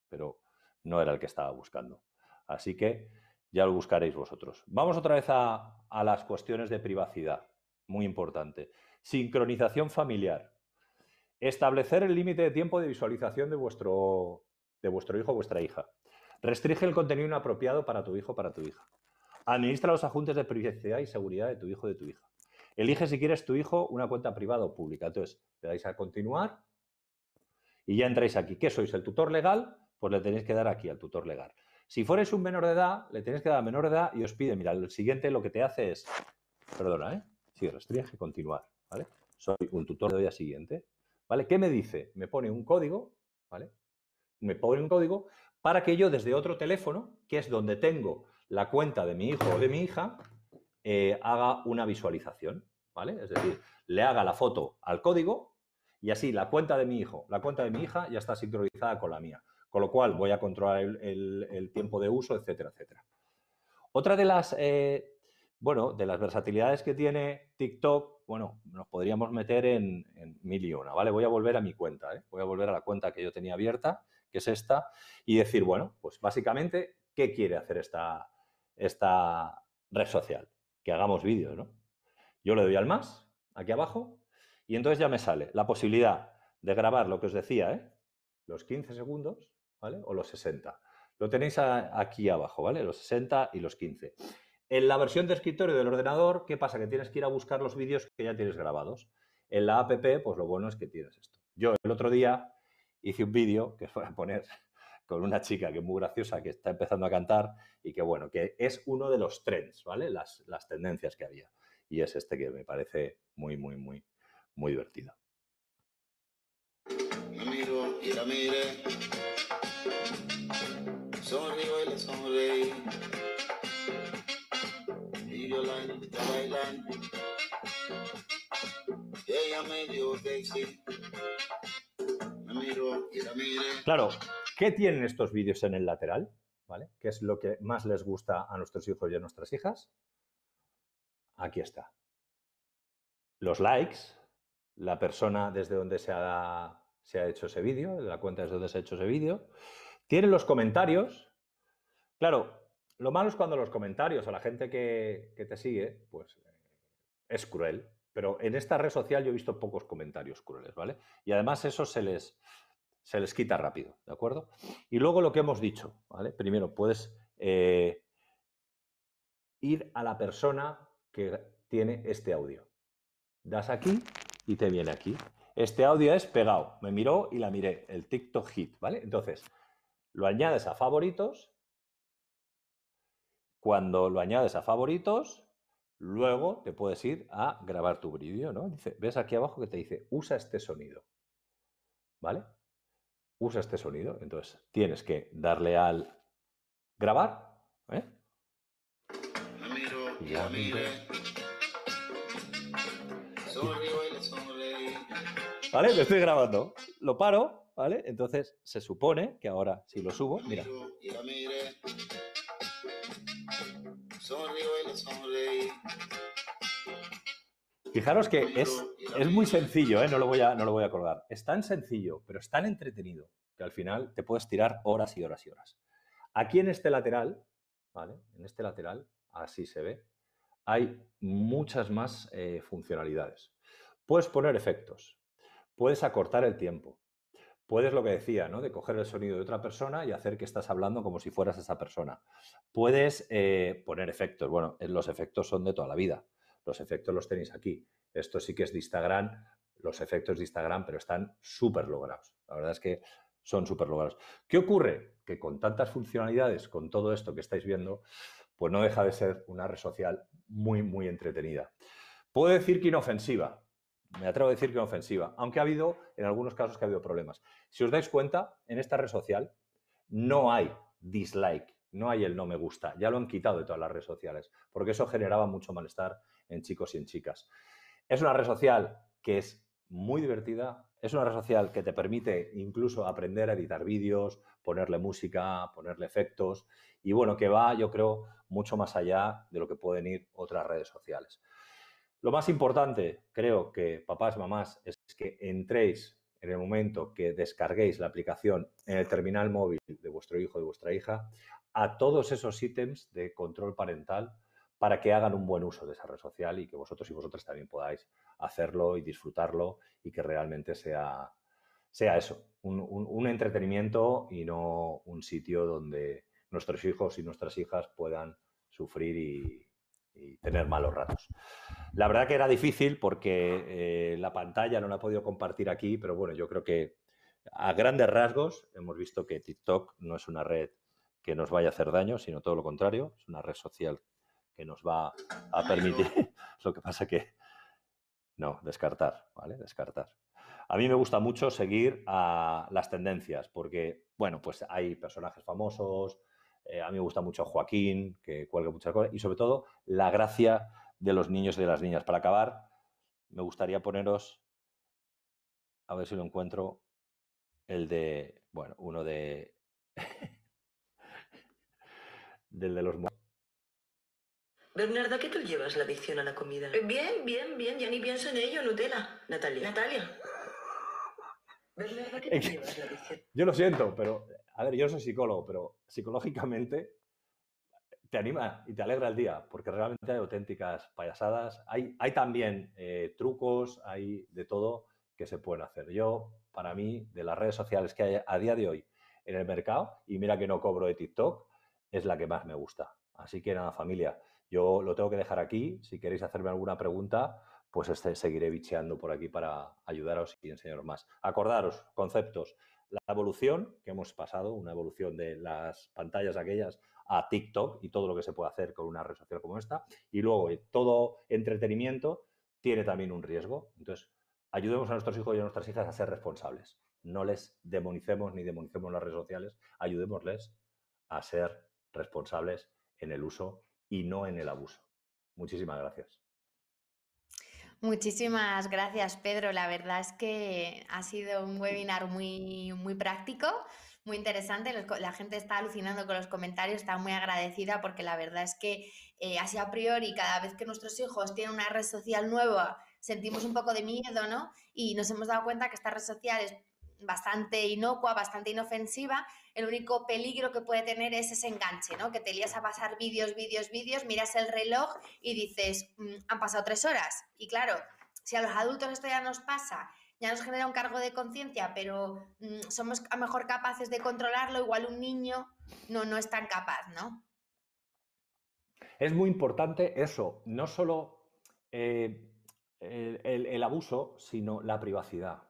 Pero no era el que estaba buscando. Así que ya lo buscaréis vosotros. Vamos otra vez a, a las cuestiones de privacidad. Muy importante. Sincronización familiar. Establecer el límite de tiempo de visualización de vuestro, de vuestro hijo o vuestra hija. Restringe el contenido inapropiado para tu hijo o para tu hija. Administra los ajuntes de privacidad y seguridad de tu hijo o de tu hija. Elige si quieres tu hijo una cuenta privada o pública. Entonces, le dais a continuar y ya entráis aquí. ¿Qué sois? ¿El tutor legal? Pues le tenéis que dar aquí al tutor legal. Si fueres un menor de edad, le tenéis que dar a menor de edad y os pide, mira, el siguiente lo que te hace es, perdona, ¿eh? Sí, restringe, continuar. Soy un tutor de día siguiente, ¿vale? ¿Qué me dice? Me pone un código, ¿vale? Me pone un código para que yo desde otro teléfono, que es donde tengo la cuenta de mi hijo o de mi hija, eh, haga una visualización, ¿vale? Es decir, le haga la foto al código y así la cuenta de mi hijo, la cuenta de mi hija ya está sincronizada con la mía. Con lo cual voy a controlar el, tiempo de uso, etcétera, etcétera. Otra de las eh, bueno, de las versatilidades que tiene TikTok, bueno, nos podríamos meter en, en mil y una, ¿vale? Voy a volver a mi cuenta, ¿eh? voy a volver a la cuenta que yo tenía abierta, que es esta, y decir, bueno, pues básicamente, ¿qué quiere hacer esta, esta red social? Que hagamos vídeos, ¿no? Yo le doy al más, aquí abajo, y entonces ya me sale la posibilidad de grabar lo que os decía, ¿eh? los 15 segundos, ¿vale? O los 60. Lo tenéis aquí abajo, ¿vale? Los 60 y los 15. En la versión de escritorio del ordenador, ¿qué pasa? Que tienes que ir a buscar los vídeos que ya tienes grabados. En la app, pues lo bueno es que tienes esto. Yo el otro día hice un vídeo que fue a poner con una chica que es muy graciosa, que está empezando a cantar y que, bueno, que es uno de los trends, ¿vale? Las, las tendencias que había. Y es este que me parece muy, muy, muy, muy divertido. Miro y la mire. Claro, ¿qué tienen estos vídeos en el lateral? ¿Vale? ¿Qué es lo que más les gusta a nuestros hijos y a nuestras hijas? Aquí está. Los likes, la persona desde donde se ha, se ha hecho ese vídeo, la cuenta desde donde se ha hecho ese vídeo. Tienen los comentarios. Claro, lo malo es cuando los comentarios a la gente que, te sigue, pues eh, es cruel. Pero en esta red social yo he visto pocos comentarios crueles, ¿vale? Y además eso se les, se les quita rápido, ¿de acuerdo? Y luego lo que hemos dicho, ¿vale? Primero, puedes eh, ir a la persona que tiene este audio. Das aquí y te viene aquí. Este audio es pegado. Me miró y la miré. El TikTok hit, ¿vale? Entonces, lo añades a favoritos cuando lo añades a favoritos, luego te puedes ir a grabar tu vídeo, ¿no? ves aquí abajo que te dice, usa este sonido, ¿vale? Usa este sonido, entonces tienes que darle al grabar, ¿eh? ¿Vale? Lo estoy grabando. Lo paro, ¿vale? Entonces se supone que ahora si lo subo, mira. Fijaros que es, muy sencillo, ¿eh? no, lo voy a, no lo voy a colgar. Es tan sencillo, pero es tan entretenido que al final te puedes tirar horas y horas y horas. Aquí en este lateral, ¿vale? En este lateral, así se ve, hay muchas más eh, funcionalidades. Puedes poner efectos, puedes acortar el tiempo, Puedes lo que decía, ¿no? De coger el sonido de otra persona y hacer que estás hablando como si fueras esa persona. Puedes eh, poner efectos. Bueno, eh, los efectos son de toda la vida. Los efectos los tenéis aquí. Esto sí que es de Instagram, los efectos de Instagram, pero están súper logrados. La verdad es que son súper logrados. ¿Qué ocurre? Que con tantas funcionalidades, con todo esto que estáis viendo, pues no deja de ser una red social muy, muy entretenida. Puedo decir que inofensiva, me atrevo a decir que ofensiva, aunque ha habido en algunos casos que ha habido problemas. Si os dais cuenta, en esta red social no hay dislike, no hay el no me gusta, ya lo han quitado de todas las redes sociales, porque eso generaba mucho malestar en chicos y en chicas. Es una red social que es muy divertida, es una red social que te permite incluso aprender a editar vídeos, ponerle música, ponerle efectos y bueno, que va, yo creo, mucho más allá de lo que pueden ir otras redes sociales. Lo más importante, creo que papás, mamás, es que entréis en el momento que descarguéis la aplicación en el terminal móvil de vuestro hijo o de vuestra hija a todos esos ítems de control parental para que hagan un buen uso de esa red social y que vosotros y vosotras también podáis hacerlo y disfrutarlo y que realmente sea, sea eso, un, un entretenimiento y no un sitio donde nuestros hijos y nuestras hijas puedan sufrir y, y tener malos ratos. La verdad que era difícil porque eh, la pantalla no la he podido compartir aquí, pero bueno, yo creo que a grandes rasgos hemos visto que TikTok no es una red que nos vaya a hacer daño, sino todo lo contrario, es una red social que nos va a permitir, lo que pasa que, no, descartar, ¿vale? Descartar. A mí me gusta mucho seguir a las tendencias, porque, bueno, pues hay personajes famosos, eh, a mí me gusta mucho Joaquín, que cuelga muchas cosas. Y sobre todo, la gracia de los niños y de las niñas. Para acabar, me gustaría poneros, a ver si lo encuentro, el de, bueno, uno de... del de los... Bernarda, ¿qué tú llevas la adicción a la comida? Eh, bien, bien, bien, ya ni pienso en ello, Nutella. Natalia. Natalia. Bernarda, ¿qué tú llevas la adicción? Yo lo siento, pero a ver, yo soy psicólogo, pero psicológicamente te anima y te alegra el día, porque realmente hay auténticas payasadas, hay, hay también eh, trucos, hay de todo que se pueden hacer. Yo, para mí, de las redes sociales que hay a día de hoy en el mercado, y mira que no cobro de TikTok, es la que más me gusta. Así que la familia, yo lo tengo que dejar aquí. Si queréis hacerme alguna pregunta, pues este, seguiré bicheando por aquí para ayudaros y enseñaros más. Acordaros, conceptos la evolución que hemos pasado, una evolución de las pantallas aquellas a TikTok y todo lo que se puede hacer con una red social como esta. Y luego eh, todo entretenimiento tiene también un riesgo. Entonces, ayudemos a nuestros hijos y a nuestras hijas a ser responsables. No les demonicemos ni demonicemos las redes sociales, ayudémosles a ser responsables en el uso y no en el abuso. Muchísimas gracias. Muchísimas gracias, Pedro. La verdad es que ha sido un webinar muy, muy práctico, muy interesante. la gente está alucinando con los comentarios, está muy agradecida porque la verdad es que eh, así a priori, cada vez que nuestros hijos tienen una red social nueva, sentimos un poco de miedo, ¿no? Y nos hemos dado cuenta que estas redes sociales bastante inocua, bastante inofensiva, el único peligro que puede tener es ese enganche, ¿no? Que te lías a pasar vídeos, vídeos, vídeos, miras el reloj y dices, mm, han pasado tres horas. Y claro, si a los adultos esto ya nos pasa, ya nos genera un cargo de conciencia, pero mm, somos a lo mejor capaces de controlarlo, igual un niño no, no es tan capaz, ¿no? Es muy importante eso, no solo eh, el abuso, sino la privacidad.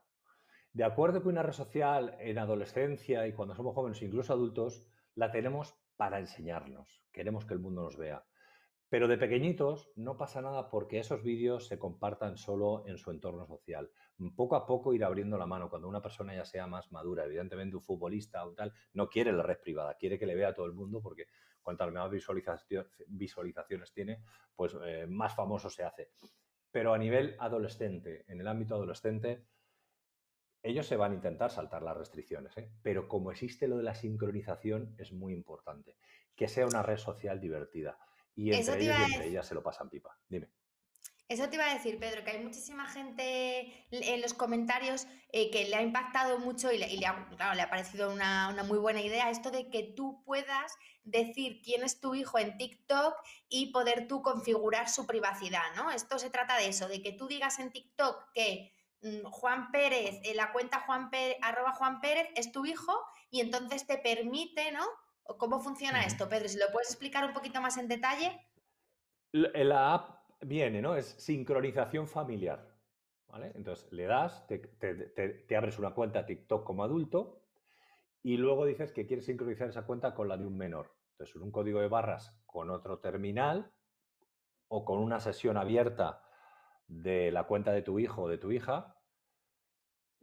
De acuerdo con una red social en adolescencia y cuando somos jóvenes, incluso adultos, la tenemos para enseñarnos. Queremos que el mundo nos vea. Pero de pequeñitos no pasa nada porque esos vídeos se compartan solo en su entorno social. Poco a poco ir abriendo la mano. Cuando una persona ya sea más madura, evidentemente un futbolista o tal, no quiere la red privada, quiere que le vea a todo el mundo porque cuantas más visualizaciones tiene, pues eh, más famoso se hace. Pero a nivel adolescente, en el ámbito adolescente, ellos se van a intentar saltar las restricciones, ¿eh? pero como existe lo de la sincronización, es muy importante. Que sea una red social divertida. Y entre ellos ellas se lo pasan pipa. Dime. Eso te iba a decir, Pedro, que hay muchísima gente en los comentarios eh, que le ha impactado mucho y le, ha, parecido una, una, muy buena idea esto de que tú puedas decir quién es tu hijo en TikTok y poder tú configurar su privacidad, ¿no? Esto se trata de eso, de que tú digas en TikTok que Mm, Juan Pérez, eh, la cuenta Juan Pérez, arroba Juan Pérez es tu hijo y entonces te permite, ¿no? ¿Cómo funciona esto, Pedro? Si lo puedes explicar un poquito más en detalle. Eh, la app viene, ¿no? Es sincronización familiar. ¿Vale? Entonces le das, te, abres una cuenta TikTok como adulto y luego dices que quieres sincronizar esa cuenta con la de un menor. Entonces, un código de barras con otro terminal o con una sesión abierta de la cuenta de tu hijo o de tu hija,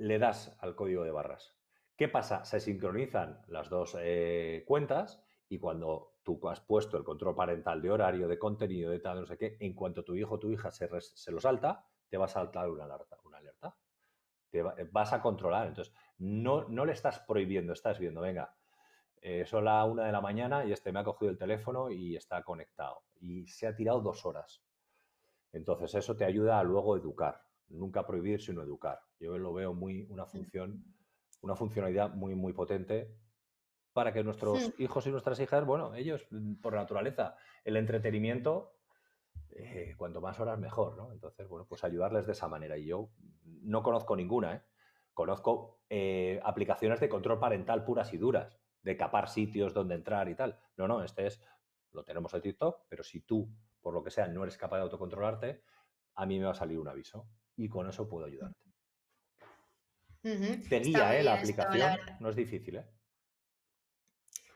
le das al código de barras. ¿Qué pasa? Se sincronizan las dos eh, cuentas y cuando tú has puesto el control parental de horario, de contenido, de tal, no sé qué, en cuanto tu hijo o tu hija se, lo salta, te va a saltar una alerta. Una alerta. Te eh, vas a controlar. Entonces, no, no le estás prohibiendo, estás viendo, venga, eh, son la una de la mañana y este me ha cogido el teléfono y está conectado. Y se ha tirado dos horas. Entonces, eso te ayuda a luego educar nunca prohibir, sino educar. Yo lo veo muy una mm. función, una funcionalidad muy, muy potente para que nuestros hijos y nuestras hijas, bueno, ellos mm, por naturaleza, el entretenimiento, eh, cuanto más horas mejor, ¿no? Entonces, bueno, pues ayudarles de esa manera. Y yo no conozco ninguna, ¿eh? Conozco eh, aplicaciones de control parental puras y duras, de capar sitios donde entrar y tal. No, no, este es, lo tenemos en TikTok, pero si tú, por lo que sea, no eres capaz de autocontrolarte, a mí me va a salir un aviso y con eso puedo ayudarte. ...tenía eh, la aplicación, no es difícil. ¿eh?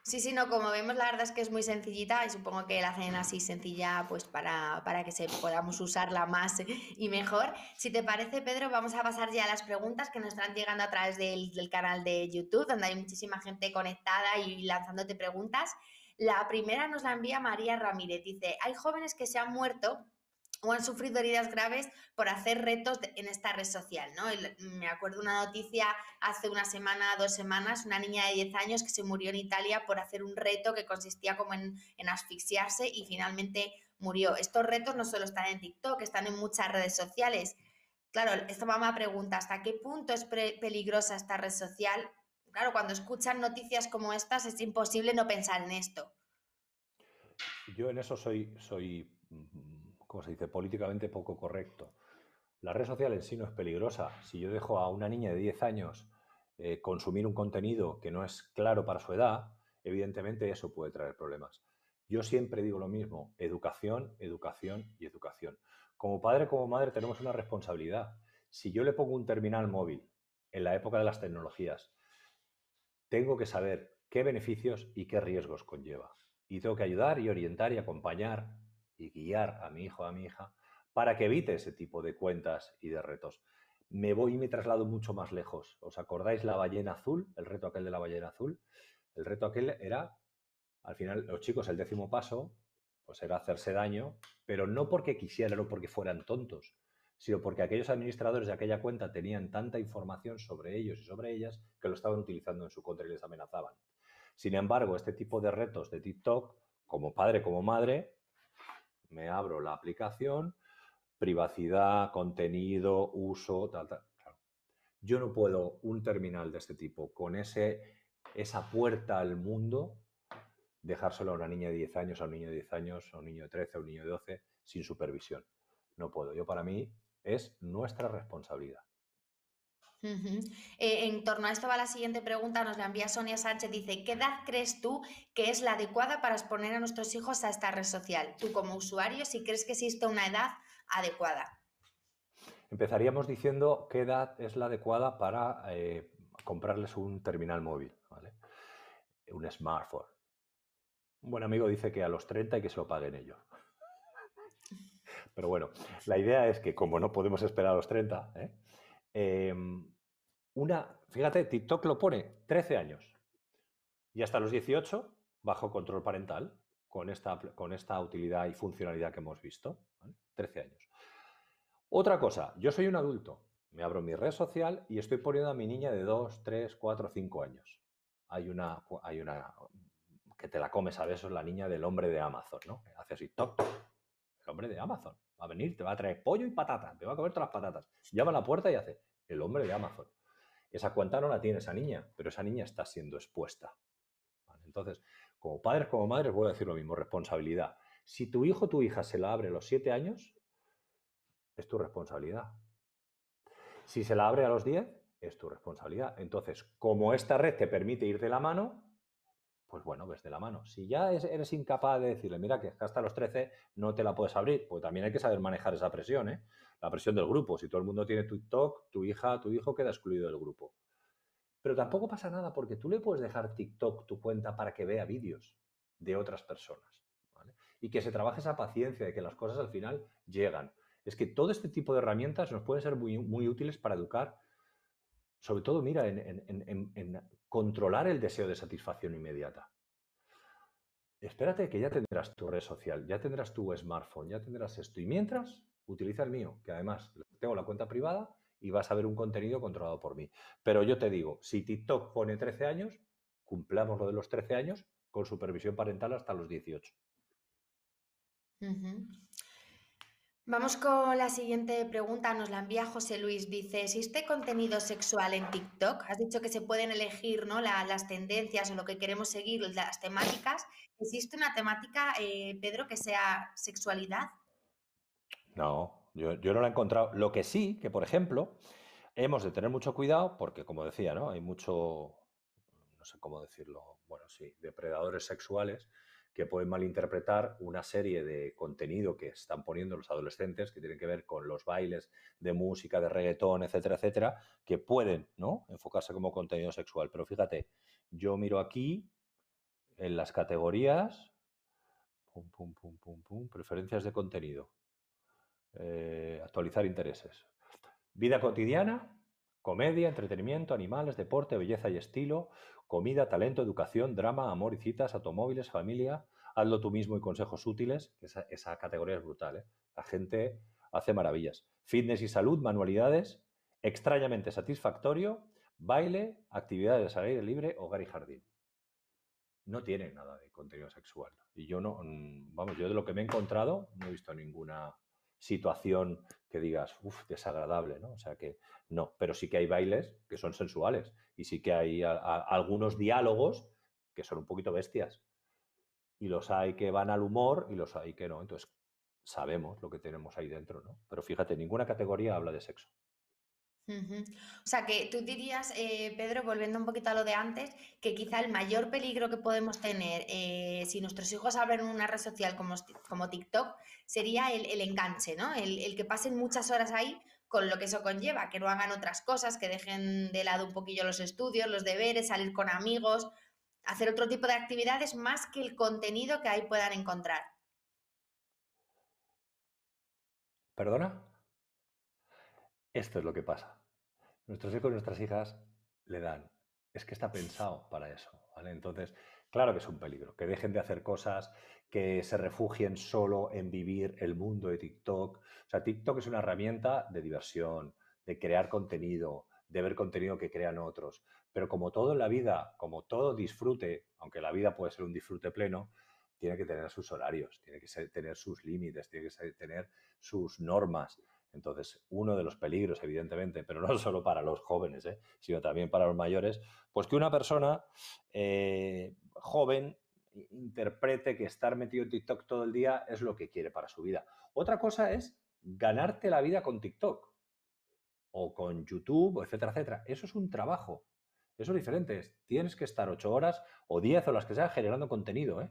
Sí, sí, no, como vemos, la verdad es que es muy sencillita y supongo que la hacen así sencilla pues para, que se podamos usarla más y mejor. Si te parece, Pedro, vamos a pasar ya a las preguntas que nos están llegando a través del, del canal de YouTube, donde hay muchísima gente conectada y lanzándote preguntas. La primera nos la envía María Ramírez. Dice, hay jóvenes que se han muerto o han sufrido heridas graves por hacer retos en esta red social, ¿no? Me acuerdo una noticia hace una semana, dos semanas, una niña de 10 años que se murió en Italia por hacer un reto que consistía como en, asfixiarse y finalmente murió. Estos retos no solo están en TikTok, están en muchas redes sociales. Claro, esta mamá pregunta, ¿hasta qué punto es peligrosa esta red social? Claro, cuando escuchan noticias como estas es imposible no pensar en esto. Yo en eso soy, soy como se dice, políticamente poco correcto. La red social en sí no es peligrosa. Si yo dejo a una niña de 10 años eh, consumir un contenido que no es claro para su edad, evidentemente eso puede traer problemas. Yo siempre digo lo mismo, educación, educación y educación. Como padre, como madre tenemos una responsabilidad. Si yo le pongo un terminal móvil en la época de las tecnologías, tengo que saber qué beneficios y qué riesgos conlleva. Y tengo que ayudar y orientar y acompañar y guiar a mi hijo a mi hija para que evite ese tipo de cuentas y de retos. Me voy y me traslado mucho más lejos. ¿Os acordáis la ballena azul? El reto aquel de la ballena azul. El reto aquel era, al final, los chicos, el décimo paso, pues era hacerse daño, pero no porque quisieran o porque fueran tontos, sino porque aquellos administradores de aquella cuenta tenían tanta información sobre ellos y sobre ellas que lo estaban utilizando en su contra y les amenazaban. Sin embargo, este tipo de retos de TikTok, como padre, como madre, me abro la aplicación, privacidad, contenido, uso, tal, Yo no puedo un terminal de este tipo con ese, esa puerta al mundo dejárselo a una niña de 10 años, a un niño de 10 años, a un niño de 13, a un niño de 12, sin supervisión. No puedo. Yo para mí es nuestra responsabilidad. Eh, en torno a esto va la siguiente pregunta, nos la envía Sonia Sánchez, dice, ¿qué edad crees tú que es la adecuada para exponer a nuestros hijos a esta red social? Tú como usuario, si crees que existe una edad adecuada. Empezaríamos diciendo qué edad es la adecuada para eh, comprarles un terminal móvil, ¿vale? un smartphone. Un buen amigo dice que a los 30 y que se lo paguen ellos. Pero bueno, la idea es que como no podemos esperar a los 30, ¿eh? Em, una, fíjate, TikTok lo pone 13 años y hasta los 18 bajo control parental con esta, con esta utilidad y funcionalidad que hemos visto. 13 años. Otra cosa, yo soy un adulto, me abro mi red social y estoy poniendo a mi niña de 2, 3, 4, 5 años. Hay una, hay una que te la comes a besos, la niña del hombre de Amazon, ¿no? Hace así, el hombre de Amazon. Va a venir, te va a traer pollo y patatas, te va a comer todas las patatas. Llama a la puerta y hace el hombre de Amazon. Esa cuenta no la tiene esa niña, pero esa niña está siendo expuesta. Entonces, como padres, como madres, voy a decir lo mismo, responsabilidad. Si tu hijo o tu hija se la abre a los 7 años, es tu responsabilidad. Si se la abre a los 10, es tu responsabilidad. Entonces, como esta red te permite ir de la mano, pues bueno, ves de la mano. Si ya eres incapaz de decirle, mira, que hasta los 13 no te la puedes abrir, pues también hay que saber manejar esa presión, ¿eh? La presión del grupo. Si todo el mundo tiene TikTok, tu hija, tu hijo queda excluido del grupo. Pero tampoco pasa nada porque tú le puedes dejar TikTok tu cuenta para que vea vídeos de otras personas. Y que se trabaje esa paciencia de que las cosas al final llegan. Es que todo este tipo de herramientas nos pueden ser muy, útiles para educar sobre todo, mira, en, controlar el deseo de satisfacción inmediata. Espérate que ya tendrás tu red social, ya tendrás tu smartphone, ya tendrás esto. Y mientras, utiliza el mío, que además tengo la cuenta privada y vas a ver un contenido controlado por mí. Pero yo te digo, si TikTok pone 13 años, cumplamos lo de los 13 años con supervisión parental hasta los 18. Vamos con la siguiente pregunta, nos la envía José Luis. Dice, ¿existe contenido sexual en TikTok? Has dicho que se pueden elegir ¿no? las tendencias o lo que queremos seguir, las temáticas. ¿Existe una temática, eh, Pedro, que sea sexualidad? No, yo, yo no la he encontrado. Lo que sí, que por ejemplo, hemos de tener mucho cuidado porque, como decía, ¿no? hay mucho, no sé cómo decirlo, bueno, sí, depredadores sexuales que pueden malinterpretar una serie de contenido que están poniendo los adolescentes, que tienen que ver con los bailes de música, de reggaetón, etcétera, etcétera, que pueden ¿no? enfocarse como contenido sexual. Pero fíjate, yo miro aquí en las categorías, preferencias de contenido, eh, actualizar intereses, vida cotidiana, comedia, entretenimiento, animales, deporte, belleza y estilo, comida, talento, educación, drama, amor y citas, automóviles, familia, hazlo tú mismo y consejos útiles, esa, categoría es brutal, ¿eh? la gente hace maravillas. Fitness y salud, manualidades, extrañamente satisfactorio, baile, actividades al aire libre, hogar y jardín. No tiene nada de contenido sexual. Y yo no, mm, vamos, yo de lo que me he encontrado no he visto ninguna situación que digas, uff, desagradable, ¿no? O sea que no, pero sí que hay bailes que son sensuales y sí que hay algunos diálogos que son un poquito bestias. Y los hay que van al humor y los hay que no. Entonces, sabemos lo que tenemos ahí dentro, ¿no? Pero fíjate, ninguna categoría habla de sexo. O sea que tú dirías, eh, Pedro, volviendo un poquito a lo de antes, que quizá el mayor peligro que podemos tener eh, si nuestros hijos abren una red social como, TikTok sería el, enganche, ¿no? El, el, que pasen muchas horas ahí con lo que eso conlleva, que no hagan otras cosas, que dejen de lado un poquillo los estudios, los deberes, salir con amigos, hacer otro tipo de actividades más que el contenido que ahí puedan encontrar. ¿Perdona? Esto es lo que pasa nuestros hijos y nuestras hijas le dan. Es que está pensado para eso, ¿vale? Entonces, claro que es un peligro, que dejen de hacer cosas, que se refugien solo en vivir el mundo de TikTok. O sea, TikTok es una herramienta de diversión, de crear contenido, de ver contenido que crean otros. Pero como todo en la vida, como todo disfrute, aunque la vida puede ser un disfrute pleno, tiene que tener sus horarios, tiene que tener sus límites, tiene que tener sus normas. Entonces, uno de los peligros, evidentemente, pero no solo para los jóvenes, ¿eh? sino también para los mayores, pues que una persona eh, joven interprete que estar metido en TikTok todo el día es lo que quiere para su vida. Otra cosa es ganarte la vida con TikTok o con YouTube, etcétera, etcétera. Eso es un trabajo. Eso es diferente. Tienes que estar ocho horas o diez o las que sea generando contenido. ¿eh?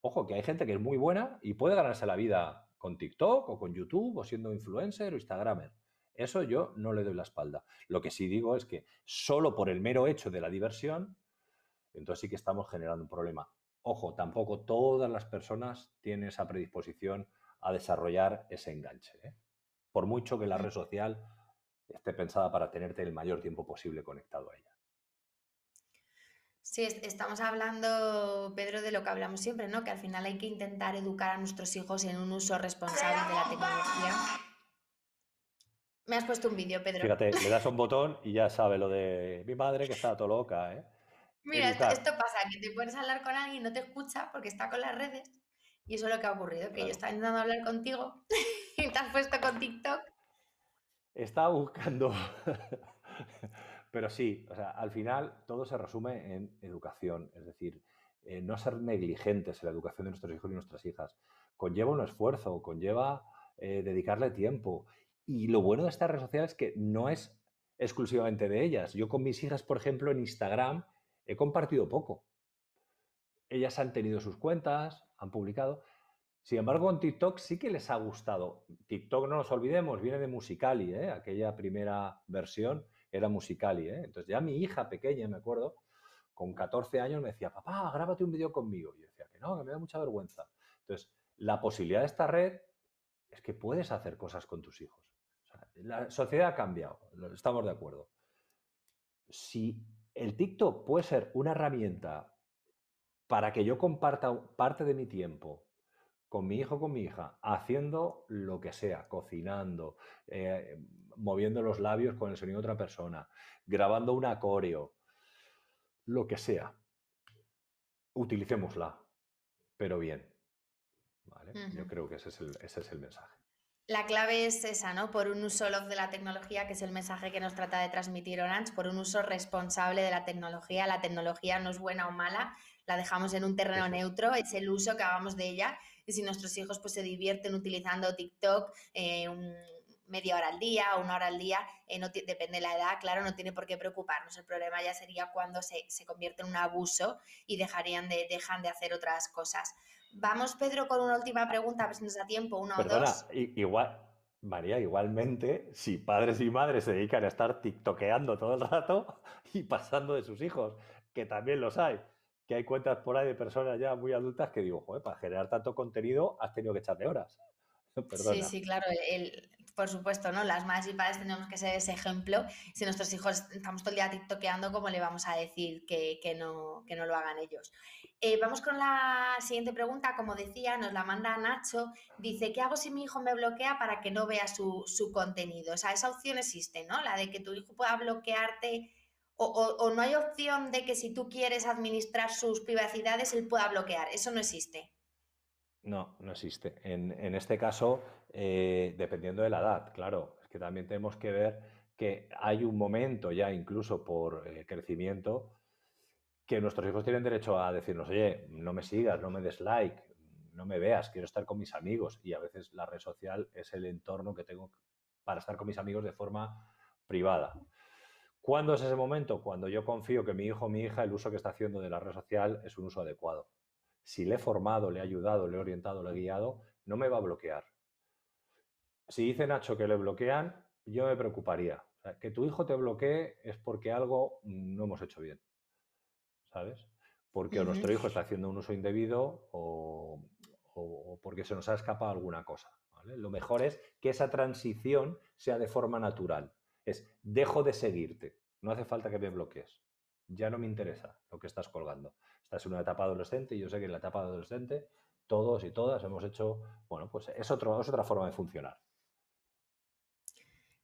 Ojo, que hay gente que es muy buena y puede ganarse la vida con TikTok o con YouTube o siendo influencer o Instagramer. Eso yo no le doy la espalda. Lo que sí digo es que solo por el mero hecho de la diversión, entonces sí que estamos generando un problema. Ojo, tampoco todas las personas tienen esa predisposición a desarrollar ese enganche. ¿eh? Por mucho que la red social esté pensada para tenerte el mayor tiempo posible conectado a ella. Sí, estamos hablando, Pedro, de lo que hablamos siempre, ¿no? Que al final hay que intentar educar a nuestros hijos en un uso responsable de la tecnología. Me has puesto un vídeo, Pedro. Fíjate, le das un botón y ya sabe lo de mi madre que está todo loca, ¿eh? Mira, esto, pasa, que te puedes hablar con alguien y no te escucha porque está con las redes. Y eso es lo que ha ocurrido, que yo estaba intentando hablar contigo y te has puesto con TikTok. Estaba buscando pero sí, o sea, al final todo se resume en educación, es decir, eh, no ser negligentes en la educación de nuestros hijos y nuestras hijas. Conlleva un esfuerzo, conlleva eh, dedicarle tiempo. Y lo bueno de estas redes sociales es que no es exclusivamente de ellas. Yo con mis hijas, por ejemplo, en Instagram he compartido poco. Ellas han tenido sus cuentas, han publicado. Sin embargo, en TikTok sí que les ha gustado. TikTok, no nos olvidemos, viene de Musicali, ¿eh? aquella primera versión era musical ¿eh? Entonces ya mi hija pequeña, me acuerdo, con 14 años me decía, papá, grábate un vídeo conmigo. Y yo decía que no, que me da mucha vergüenza. Entonces, la posibilidad de esta red es que puedes hacer cosas con tus hijos. la sociedad ha cambiado, estamos de acuerdo. Si el TikTok puede ser una herramienta para que yo comparta parte de mi tiempo con mi hijo, con mi hija, haciendo lo que sea, cocinando, eh, moviendo los labios con el sonido de otra persona, grabando un coreo lo que sea. Utilicémosla, pero bien. ¿Vale? Yo creo que ese es, el, ese es el mensaje. La clave es esa, ¿no? Por un uso de la tecnología, que es el mensaje que nos trata de transmitir Orange, por un uso responsable de la tecnología. La tecnología no es buena o mala, la dejamos en un terreno neutro, es el uso que hagamos de ella. Y si nuestros hijos pues, se divierten utilizando TikTok, eh, un media hora al día, una hora al día, eh, depende de la edad, claro, no tiene por qué preocuparnos. El problema ya sería cuando se, convierte en un abuso y dejarían de, dejan de hacer otras cosas. Vamos, Pedro, con una última pregunta, a ver si nos da tiempo, una o dos. Igual, María, igualmente, si padres y madres se dedican a estar tiktokeando todo el rato y pasando de sus hijos, que también los hay, que hay cuentas por ahí de personas ya muy adultas que digo, joder, para generar tanto contenido has tenido que echarle horas. Sí, sí, claro. el, por supuesto, ¿no? Las madres y padres tenemos que ser ese ejemplo. Si nuestros hijos estamos todo el día tiktokeando, ¿cómo le vamos a decir que, no, no lo hagan ellos? Eh, vamos con la siguiente pregunta. Como decía, nos la manda Nacho. Dice, ¿qué hago si mi hijo me bloquea para que no vea su, contenido? O sea, esa opción existe, ¿no? La de que tu hijo pueda bloquearte o, o, no hay opción de que si tú quieres administrar sus privacidades, él pueda bloquear. Eso no existe. No, no existe. En, en, este caso, eh, dependiendo de la edad, claro, es que también tenemos que ver que hay un momento ya incluso por el eh, crecimiento que nuestros hijos tienen derecho a decirnos, oye, no me sigas, no me des like, no me veas, quiero estar con mis amigos. Y a veces la red social es el entorno que tengo para estar con mis amigos de forma privada. ¿Cuándo es ese momento? Cuando yo confío que mi hijo o mi hija, el uso que está haciendo de la red social es un uso adecuado. Si le he formado, le he ayudado, le he orientado, le he guiado, no me va a bloquear si dice Nacho que le bloquean, yo me preocuparía. que tu hijo te bloquee es porque algo no hemos hecho bien. ¿Sabes? Porque nuestro hijo está haciendo un uso indebido o, porque se nos ha escapado alguna cosa. Lo mejor es que esa transición sea de forma natural. Es dejo de seguirte. No hace falta que me bloquees. Ya no me interesa lo que estás colgando. Estás en una etapa adolescente y yo sé que en la etapa adolescente todos y todas hemos hecho, bueno, pues es, otro, es otra forma de funcionar.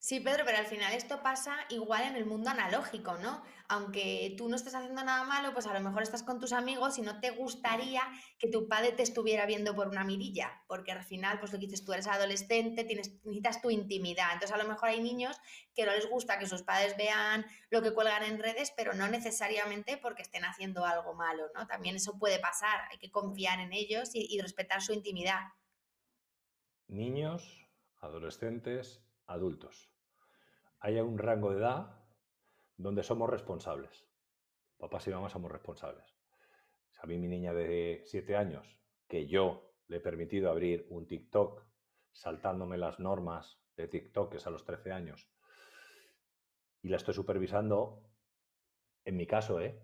Sí, Pedro, pero al final esto pasa igual en el mundo analógico, ¿no? Aunque tú no estés haciendo nada malo, pues a lo mejor estás con tus amigos y no te gustaría que tu padre te estuviera viendo por una mirilla, porque al final, pues lo que dices, tú eres adolescente, tienes, necesitas tu intimidad. Entonces, a lo mejor hay niños que no les gusta que sus padres vean lo que cuelgan en redes, pero no necesariamente porque estén haciendo algo malo, ¿no? También eso puede pasar, hay que confiar en ellos y, y respetar su intimidad. Niños, adolescentes adultos. Hay un rango de edad donde somos responsables. Papás y mamás somos responsables. a mí mi niña de 7 años, que yo le he permitido abrir un TikTok saltándome las normas de TikTok, es a los 13 años, y la estoy supervisando, en mi caso, ¿eh?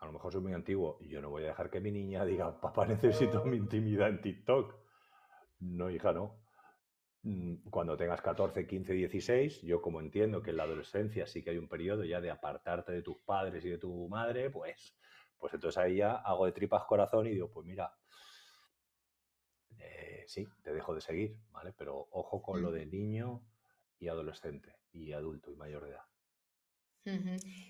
A lo mejor soy muy antiguo y yo no voy a dejar que mi niña diga, papá, necesito mi intimidad en TikTok. No, hija, no. Mm, cuando tengas 14, 15, 16, yo como entiendo que en la adolescencia sí que hay un periodo ya de apartarte de tus padres y de tu madre, pues, pues entonces ahí ya hago de tripas corazón y digo, pues mira, eh, sí, te dejo de seguir, ¿vale? Pero ojo con lo de niño y adolescente y adulto y mayor de edad.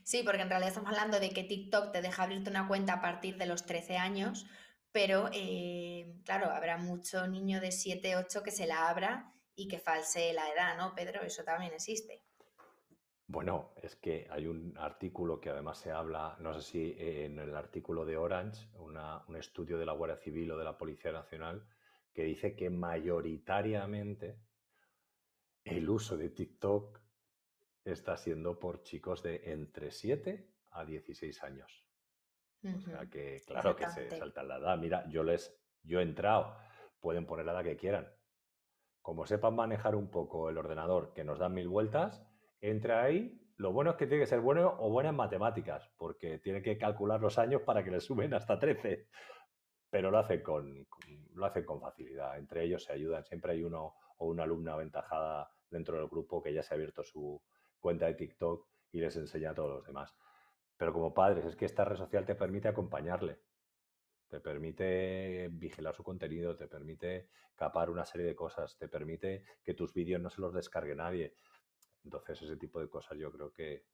Sí, porque en realidad estamos hablando de que TikTok te deja abrirte una cuenta a partir de los 13 años, pero eh, claro, habrá mucho niño de 7, 8 que se la abra y que falsee la edad, ¿no, Pedro? Eso también existe. Bueno, es que hay un artículo que además se habla, no sé si en el artículo de Orange, un estudio de la Guardia Civil o de la Policía Nacional, que dice que mayoritariamente el uso de TikTok está siendo por chicos de entre 7 a 16 años. O sea que, claro que se saltan la edad. Mira, yo les, yo he entrado, pueden poner la edad que quieran, como sepan manejar un poco el ordenador, que nos dan mil vueltas, entra ahí. Lo bueno es que tiene que ser bueno o buena en matemáticas, porque tiene que calcular los años para que le suben hasta 13. Pero lo hacen con, lo hacen con facilidad. Entre ellos se ayudan. Siempre hay uno o una alumna aventajada dentro del grupo que ya se ha abierto su cuenta de TikTok y les enseña a todos los demás. Pero como padres, es que esta red social te permite acompañarle te permite vigilar su contenido, te permite capar una serie de cosas, te permite que tus vídeos no se los descargue nadie. Entonces, ese tipo de cosas yo creo que,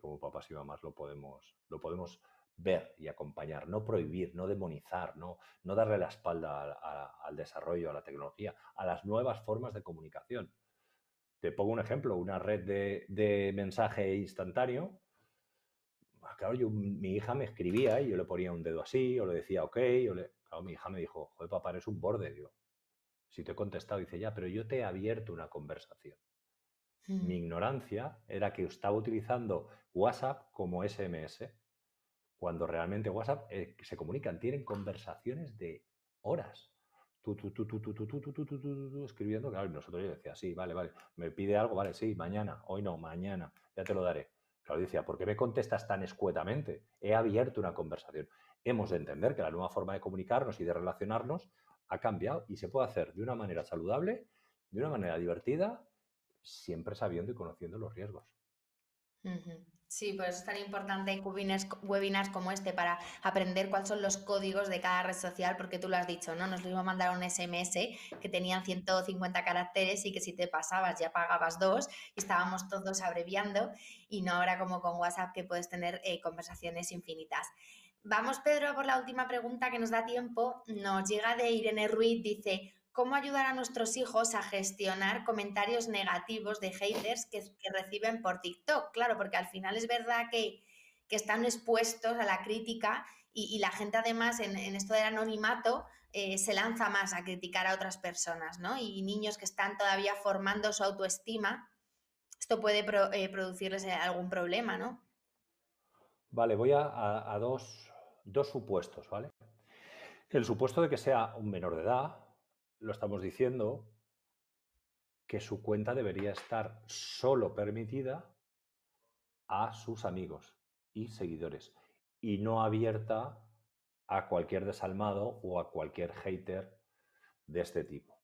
como papás y mamás lo podemos, lo podemos ver y acompañar, no prohibir, no demonizar, no, no darle la espalda al desarrollo, a la tecnología, a las nuevas formas de comunicación. Te pongo un ejemplo, una red de, de mensaje instantáneo claro, yo, mi hija me escribía y yo le ponía un dedo así, o le decía ok, o le... claro, mi hija me dijo, joder, papá, eres un borde, digo. Si te he contestado, dice, ya, pero yo te he abierto una conversación. Mi ignorancia era que estaba utilizando WhatsApp como SMS, cuando realmente WhatsApp se comunican, tienen conversaciones de horas. Tú, tú, tú, escribiendo, claro, y nosotros yo decía, sí, vale, vale, me pide algo, vale, sí, mañana, hoy no, mañana, ya te lo daré. Claudia, decía, ¿por qué me contestas tan escuetamente? He abierto una conversación. Hemos de entender que la nueva forma de comunicarnos y de relacionarnos ha cambiado y se puede hacer de una manera saludable, de una manera divertida, siempre sabiendo y conociendo los riesgos. Sí, pues es tan importante webinars, webinars como este para aprender cuáles son los códigos de cada red social, porque tú lo has dicho, ¿no? Nos lo iba a mandar un SMS que tenían 150 caracteres y que si te pasabas ya pagabas dos y estábamos todos abreviando y no ahora como con WhatsApp que puedes tener eh, conversaciones infinitas. Vamos, Pedro, por la última pregunta que nos da tiempo. Nos llega de Irene Ruiz, dice, cómo ayudar a nuestros hijos a gestionar comentarios negativos de haters que, reciben por TikTok. Claro, porque al final es verdad que, están expuestos a la crítica y, la gente además en, esto del anonimato eh, se lanza más a criticar a otras personas, ¿no? Y niños que están todavía formando su autoestima, esto puede eh, producirles eh, algún problema, ¿no? Vale, voy a, dos supuestos, ¿vale? El supuesto de que sea un menor de edad, lo estamos diciendo que su cuenta debería estar solo permitida a sus amigos y seguidores y no abierta a cualquier desalmado o a cualquier hater de este tipo.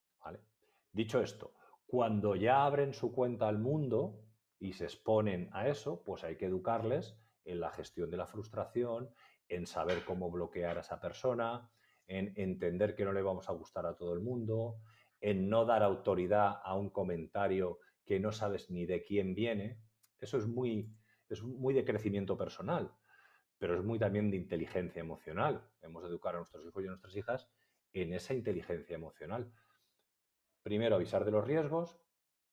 Dicho esto, cuando ya abren su cuenta al mundo y se exponen a eso, pues hay que educarles en la gestión de la frustración, en saber cómo bloquear a esa persona, en entender que no le vamos a gustar a todo el mundo, en no dar autoridad a un comentario que no sabes ni de quién viene. Eso es muy, es muy de crecimiento personal, pero es muy también de inteligencia emocional. Hemos de educar a nuestros hijos y a nuestras hijas en esa inteligencia emocional. Primero, avisar de los riesgos,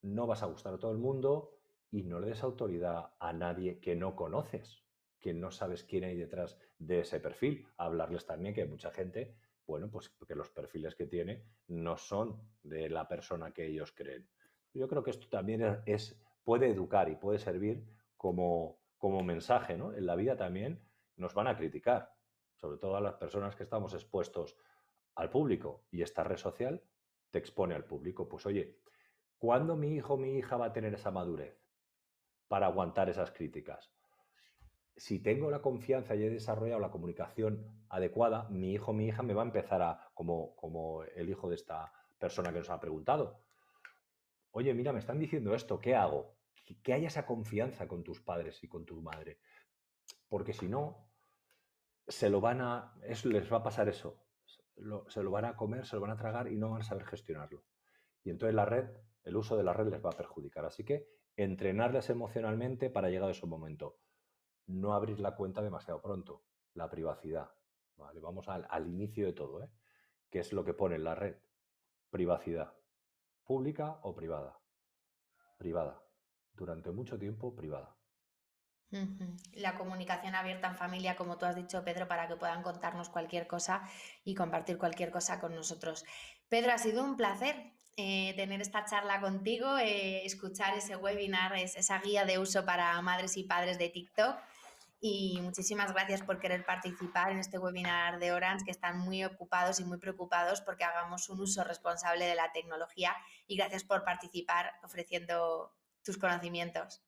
no vas a gustar a todo el mundo y no le des autoridad a nadie que no conoces, que no sabes quién hay detrás de ese perfil. Hablarles también que hay mucha gente bueno, pues porque los perfiles que tiene no son de la persona que ellos creen. Yo creo que esto también e-, es, puede educar y puede servir como, como mensaje, ¿no? En la vida también nos van a criticar, sobre todo a las personas que estamos expuestos al público y esta red social te expone al público. Pues oye, ¿cuándo mi hijo o mi hija va a tener esa madurez para aguantar esas críticas? si tengo la confianza y he desarrollado la comunicación adecuada, mi hijo o mi hija me va a empezar a, como, el hijo de esta persona que nos ha preguntado, oye, mira, me están diciendo esto, ¿qué hago? Que haya esa confianza con tus padres y con tu madre, porque si no, se lo van a, les va a pasar eso, se lo van a comer, se lo van a tragar y no van a saber gestionarlo. Y entonces la red, el uso de la red les va a perjudicar. Así que entrenarles emocionalmente para llegar a ese momento no abrir la cuenta demasiado pronto, la privacidad. ¿vale? Vamos al, inicio de todo, ¿eh? que es lo que pone en la red. Privacidad. ¿Pública o privada? Privada. Durante mucho tiempo, privada. La comunicación abierta en familia, como tú has dicho, Pedro, para que puedan contarnos cualquier cosa y compartir cualquier cosa con nosotros. Pedro, ha sido un placer eh, tener esta charla contigo, eh, escuchar ese webinar, esa guía de uso para madres y padres de TikTok y muchísimas gracias por querer participar en este webinar de Orange, que están muy ocupados y muy preocupados porque hagamos un uso responsable de la tecnología y gracias por participar ofreciendo tus conocimientos.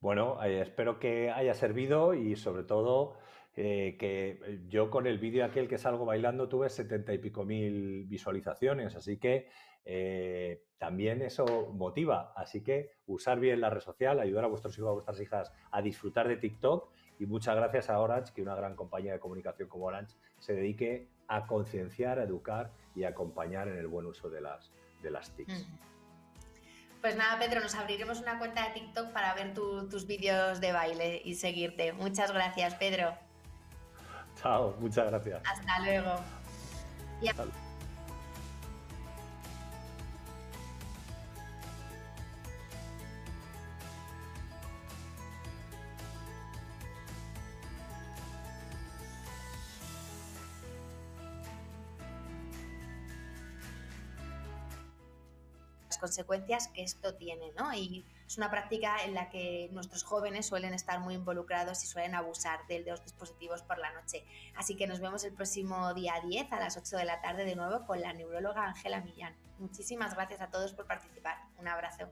Bueno, eh, espero que haya servido y sobre todo eh, que eh, yo con el vídeo aquel que salgo bailando tuve setenta y pico mil visualizaciones, así que eh, también eso motiva. Así que usar bien la red social, ayudar a vuestros hijos, a vuestras hijas a disfrutar de TikTok y muchas gracias a Orange, que una gran compañía de comunicación como Orange se dedique a concienciar, a educar y a acompañar en el buen uso de las, de las TICs. Pues nada, Pedro, nos abriremos una cuenta de TikTok para ver tus vídeos de baile y seguirte. Muchas gracias, Pedro. Chao, muchas gracias. Hasta luego. consecuencias que esto tiene, ¿no? Y es una práctica en la que nuestros jóvenes suelen estar muy involucrados y suelen abusar de, de los dispositivos por la noche. Así que nos vemos el próximo día 10 a las 8 de la tarde de nuevo con la neuróloga Ángela Millán. Muchísimas gracias a todos por participar. Un abrazo.